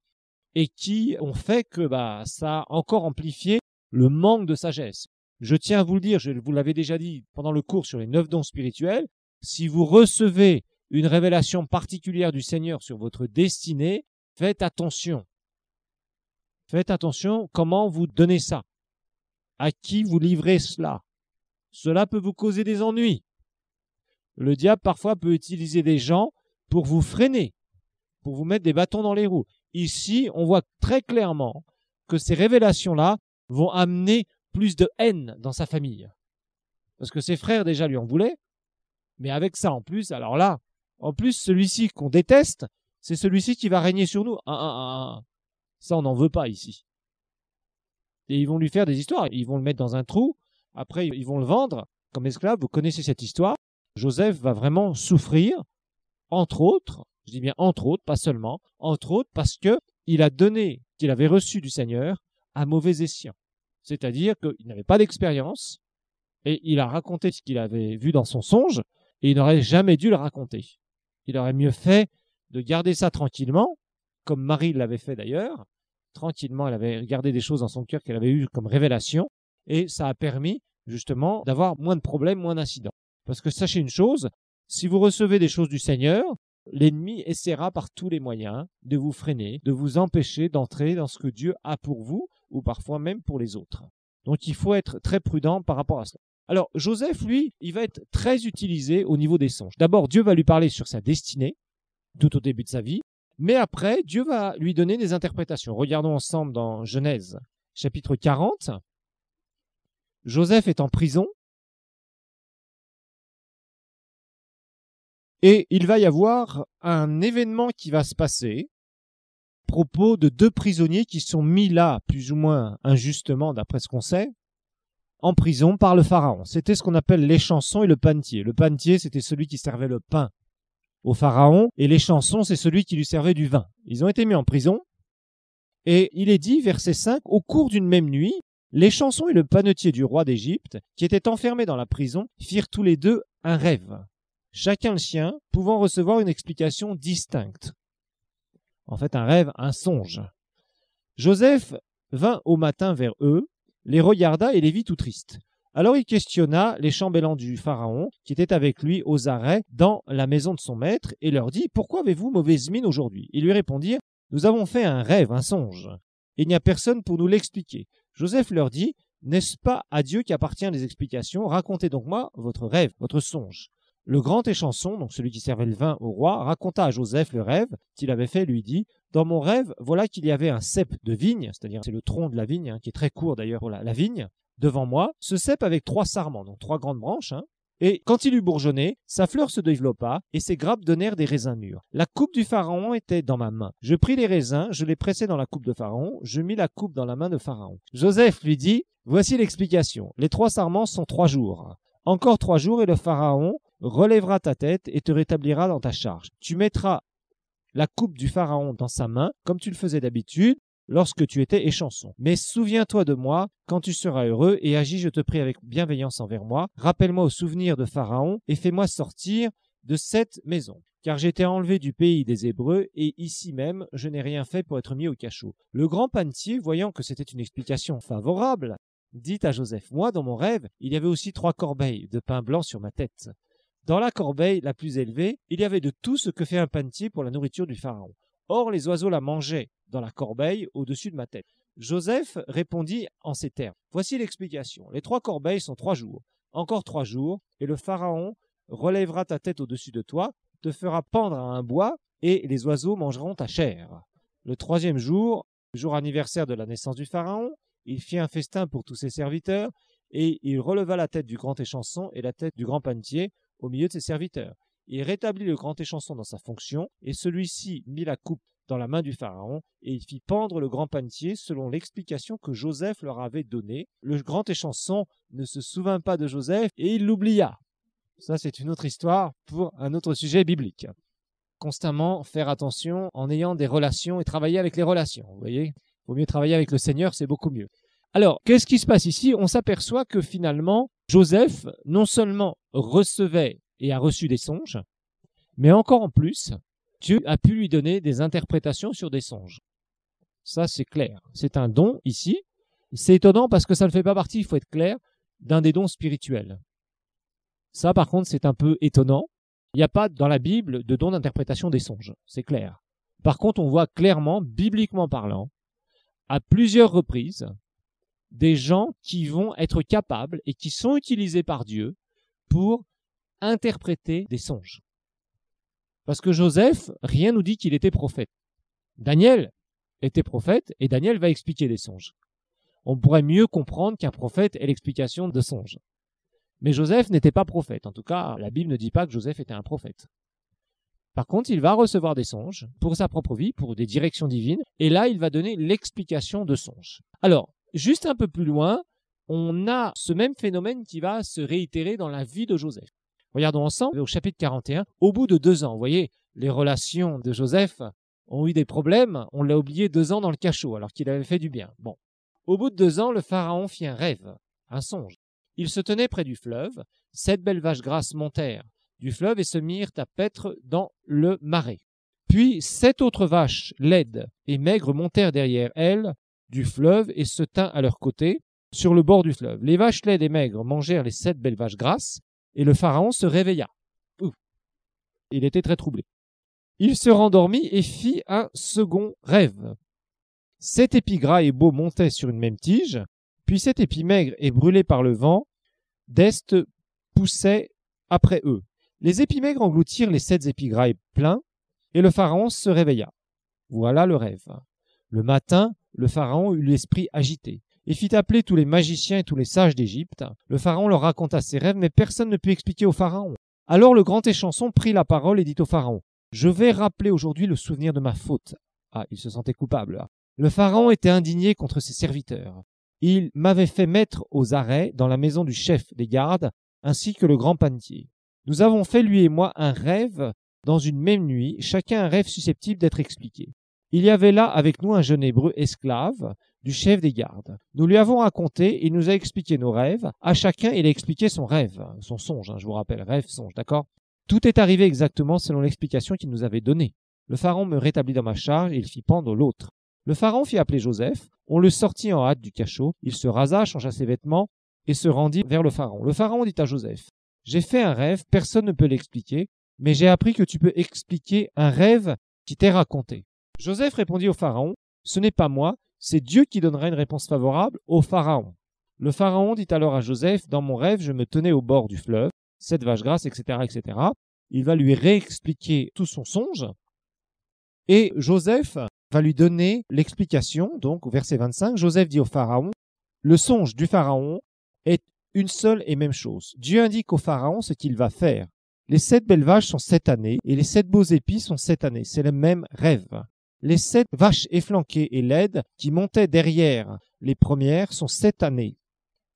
et qui ont fait que bah, ça a encore amplifié le manque de sagesse. Je tiens à vous le dire, je vous l'avais déjà dit pendant le cours sur les neuf dons spirituels, si vous recevez une révélation particulière du Seigneur sur votre destinée, faites attention. Faites attention comment vous donnez ça. À qui vous livrez cela. Cela peut vous causer des ennuis. Le diable parfois peut utiliser des gens pour vous freiner, pour vous mettre des bâtons dans les roues. Ici, on voit très clairement que ces révélations-là vont amener plus de haine dans sa famille. Parce que ses frères déjà lui en voulaient, mais avec ça en plus, alors là, en plus celui-ci qu'on déteste, c'est celui-ci qui va régner sur nous. Ça, on n'en veut pas ici. Et ils vont lui faire des histoires. Ils vont le mettre dans un trou. Après, ils vont le vendre comme esclave. Vous connaissez cette histoire. Joseph va vraiment souffrir, entre autres, je dis bien entre autres, pas seulement, entre autres parce qu'il a donné ce qu'il avait reçu du Seigneur à mauvais escient. C'est-à-dire qu'il n'avait pas d'expérience et il a raconté ce qu'il avait vu dans son songe et il n'aurait jamais dû le raconter. Il aurait mieux fait de garder ça tranquillement, comme Marie l'avait fait d'ailleurs, tranquillement, elle avait regardé des choses dans son cœur qu'elle avait eues comme révélation, et ça a permis justement d'avoir moins de problèmes, moins d'incidents. Parce que sachez une chose, si vous recevez des choses du Seigneur, l'ennemi essaiera par tous les moyens de vous freiner, de vous empêcher d'entrer dans ce que Dieu a pour vous, ou parfois même pour les autres. Donc il faut être très prudent par rapport à cela. Alors Joseph, lui, il va être très utilisé au niveau des songes. D'abord, Dieu va lui parler sur sa destinée, tout au début de sa vie. Mais après, Dieu va lui donner des interprétations. Regardons ensemble dans Genèse chapitre 40. Joseph est en prison et il va y avoir un événement qui va se passer propos de deux prisonniers qui sont mis là, plus ou moins injustement d'après ce qu'on sait, en prison par le Pharaon. C'était ce qu'on appelle l'échanson et le panetier. Le panetier, c'était celui qui servait le pain au Pharaon, et les chansons, c'est celui qui lui servait du vin. Ils ont été mis en prison, et il est dit, verset 5, au cours d'une même nuit, les chansons et le panetier du roi d'Égypte, qui étaient enfermés dans la prison, firent tous les deux un rêve, chacun le chien pouvant recevoir une explication distincte. En fait, un rêve, un songe. Joseph vint au matin vers eux, les regarda et les vit tout tristes. Alors il questionna les chambellans du Pharaon qui étaient avec lui aux arrêts dans la maison de son maître et leur dit Pourquoi avez-vous mauvaise mine aujourd'hui Ils lui répondirent Nous avons fait un rêve, un songe. Il n'y a personne pour nous l'expliquer. Joseph leur dit N'est-ce pas à Dieu qu'appartient les explications Racontez donc moi votre rêve, votre songe. Le grand échanson, donc celui qui servait le vin au roi, raconta à Joseph le rêve qu'il avait fait, lui dit Dans mon rêve, voilà qu'il y avait un cep de vigne, c'est-à-dire c'est le tronc de la vigne, hein, qui est très court d'ailleurs pour la vigne, devant moi, ce cèpe avec trois sarments, donc trois grandes branches, hein. et quand il eut bourgeonné, sa fleur se développa, et ses grappes donnèrent des raisins mûrs. La coupe du Pharaon était dans ma main. Je pris les raisins, je les pressai dans la coupe de Pharaon, je mis la coupe dans la main de Pharaon. Joseph lui dit, Voici l'explication. Les trois sarments sont trois jours. Encore trois jours, et le Pharaon relèvera ta tête et te rétablira dans ta charge. Tu mettras la coupe du Pharaon dans sa main, comme tu le faisais d'habitude, lorsque tu étais échanson. Mais souviens-toi de moi quand tu seras heureux et agis, je te prie, avec bienveillance envers moi. Rappelle-moi au souvenir de Pharaon et fais-moi sortir de cette maison. Car j'étais enlevé du pays des Hébreux, et ici même je n'ai rien fait pour être mis au cachot. Le grand panetier, voyant que c'était une explication favorable, dit à Joseph Moi, dans mon rêve, il y avait aussi trois corbeilles de pain blanc sur ma tête. Dans la corbeille la plus élevée, il y avait de tout ce que fait un panetier pour la nourriture du pharaon. Or, les oiseaux la mangeaient dans la corbeille au-dessus de ma tête. Joseph répondit en ces termes. Voici l'explication. Les trois corbeilles sont trois jours, encore trois jours, et le Pharaon relèvera ta tête au-dessus de toi, te fera pendre à un bois, et les oiseaux mangeront ta chair. Le troisième jour, jour anniversaire de la naissance du Pharaon, il fit un festin pour tous ses serviteurs, et il releva la tête du grand échanson et la tête du grand panetier au milieu de ses serviteurs. Il rétablit le grand échanson dans sa fonction, et celui-ci mit la coupe dans la main du pharaon, et il fit pendre le grand panetier selon l'explication que Joseph leur avait donnée. Le grand échanson ne se souvint pas de Joseph, et il l'oublia. Ça, c'est une autre histoire pour un autre sujet biblique. Constamment faire attention en ayant des relations et travailler avec les relations. Vous voyez, il vaut mieux travailler avec le Seigneur, c'est beaucoup mieux. Alors, qu'est-ce qui se passe ici On s'aperçoit que finalement, Joseph non seulement recevait et a reçu des songes, mais encore en plus, Dieu a pu lui donner des interprétations sur des songes. Ça, c'est clair. C'est un don ici. C'est étonnant parce que ça ne fait pas partie, il faut être clair, d'un des dons spirituels. Ça, par contre, c'est un peu étonnant. Il n'y a pas dans la Bible de don d'interprétation des songes, c'est clair. Par contre, on voit clairement, bibliquement parlant, à plusieurs reprises, des gens qui vont être capables et qui sont utilisés par Dieu pour interpréter des songes. Parce que Joseph, rien nous dit qu'il était prophète. Daniel était prophète et Daniel va expliquer des songes. On pourrait mieux comprendre qu'un prophète est l'explication de songes. Mais Joseph n'était pas prophète. En tout cas, la Bible ne dit pas que Joseph était un prophète. Par contre, il va recevoir des songes pour sa propre vie, pour des directions divines, et là, il va donner l'explication de songes. Alors, juste un peu plus loin, on a ce même phénomène qui va se réitérer dans la vie de Joseph. Regardons ensemble au chapitre 41, au bout de deux ans, vous voyez, les relations de Joseph ont eu des problèmes, on l'a oublié deux ans dans le cachot alors qu'il avait fait du bien. Bon. Au bout de deux ans, le Pharaon fit un rêve, un songe. Il se tenait près du fleuve, sept belles vaches grasses montèrent du fleuve et se mirent à paître dans le marais. Puis sept autres vaches laides et maigres montèrent derrière elles du fleuve et se tinrent à leur côté sur le bord du fleuve. Les vaches laides et maigres mangèrent les sept belles vaches grasses et le Pharaon se réveilla. Il était très troublé. Il se rendormit et fit un second rêve. Sept épis et beaux montaient sur une même tige, puis sept épis maigres et brûlés par le vent d'est poussaient après eux. Les épis maigres engloutirent les sept épis pleins, et le Pharaon se réveilla. Voilà le rêve. Le matin, le Pharaon eut l'esprit agité. Il fit appeler tous les magiciens et tous les sages d'Égypte. Le Pharaon leur raconta ses rêves, mais personne ne put expliquer au Pharaon. Alors le grand échanson prit la parole et dit au Pharaon Je vais rappeler aujourd'hui le souvenir de ma faute. Ah, il se sentait coupable. Le Pharaon était indigné contre ses serviteurs. Il m'avait fait mettre aux arrêts dans la maison du chef des gardes, ainsi que le grand panetier. Nous avons fait, lui et moi, un rêve dans une même nuit, chacun un rêve susceptible d'être expliqué. Il y avait là avec nous un jeune hébreu esclave, du chef des gardes. Nous lui avons raconté, il nous a expliqué nos rêves. À chacun, il a expliqué son rêve, son songe, hein, je vous rappelle, rêve, songe, d'accord Tout est arrivé exactement selon l'explication qu'il nous avait donnée. Le pharaon me rétablit dans ma charge et il fit pendre l'autre. Le pharaon fit appeler Joseph, on le sortit en hâte du cachot, il se rasa, changea ses vêtements et se rendit vers le pharaon. Le pharaon dit à Joseph, J'ai fait un rêve, personne ne peut l'expliquer, mais j'ai appris que tu peux expliquer un rêve qui t'est raconté. Joseph répondit au pharaon, Ce n'est pas moi, c'est Dieu qui donnera une réponse favorable au Pharaon. Le Pharaon dit alors à Joseph, dans mon rêve, je me tenais au bord du fleuve, sept vaches grasses, etc., etc. Il va lui réexpliquer tout son songe. Et Joseph va lui donner l'explication, donc au verset 25, Joseph dit au Pharaon, le songe du Pharaon est une seule et même chose. Dieu indique au Pharaon ce qu'il va faire. Les sept belles vaches sont sept années et les sept beaux épis sont sept années. C'est le même rêve. Les sept vaches efflanquées et laides qui montaient derrière les premières sont sept années,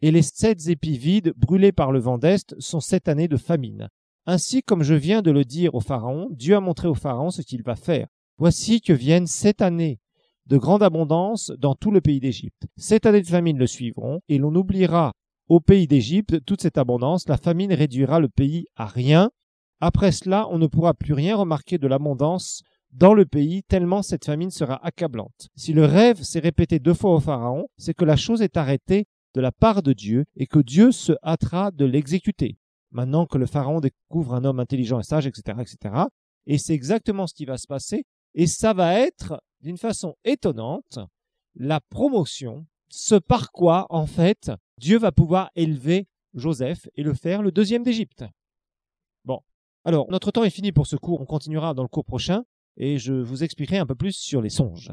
et les sept épis vides brûlés par le vent d'Est sont sept années de famine. Ainsi, comme je viens de le dire au Pharaon, Dieu a montré au Pharaon ce qu'il va faire. Voici que viennent sept années de grande abondance dans tout le pays d'Égypte. Sept années de famine le suivront, et l'on oubliera au pays d'Égypte toute cette abondance, la famine réduira le pays à rien. Après cela, on ne pourra plus rien remarquer de l'abondance dans le pays, tellement cette famine sera accablante. Si le rêve s'est répété deux fois au Pharaon, c'est que la chose est arrêtée de la part de Dieu et que Dieu se hâtera de l'exécuter. Maintenant que le Pharaon découvre un homme intelligent et sage, etc., etc., et c'est exactement ce qui va se passer, et ça va être, d'une façon étonnante, la promotion, ce par quoi, en fait, Dieu va pouvoir élever Joseph et le faire le deuxième d'Égypte. Bon, alors, notre temps est fini pour ce cours, on continuera dans le cours prochain et je vous expliquerai un peu plus sur les songes.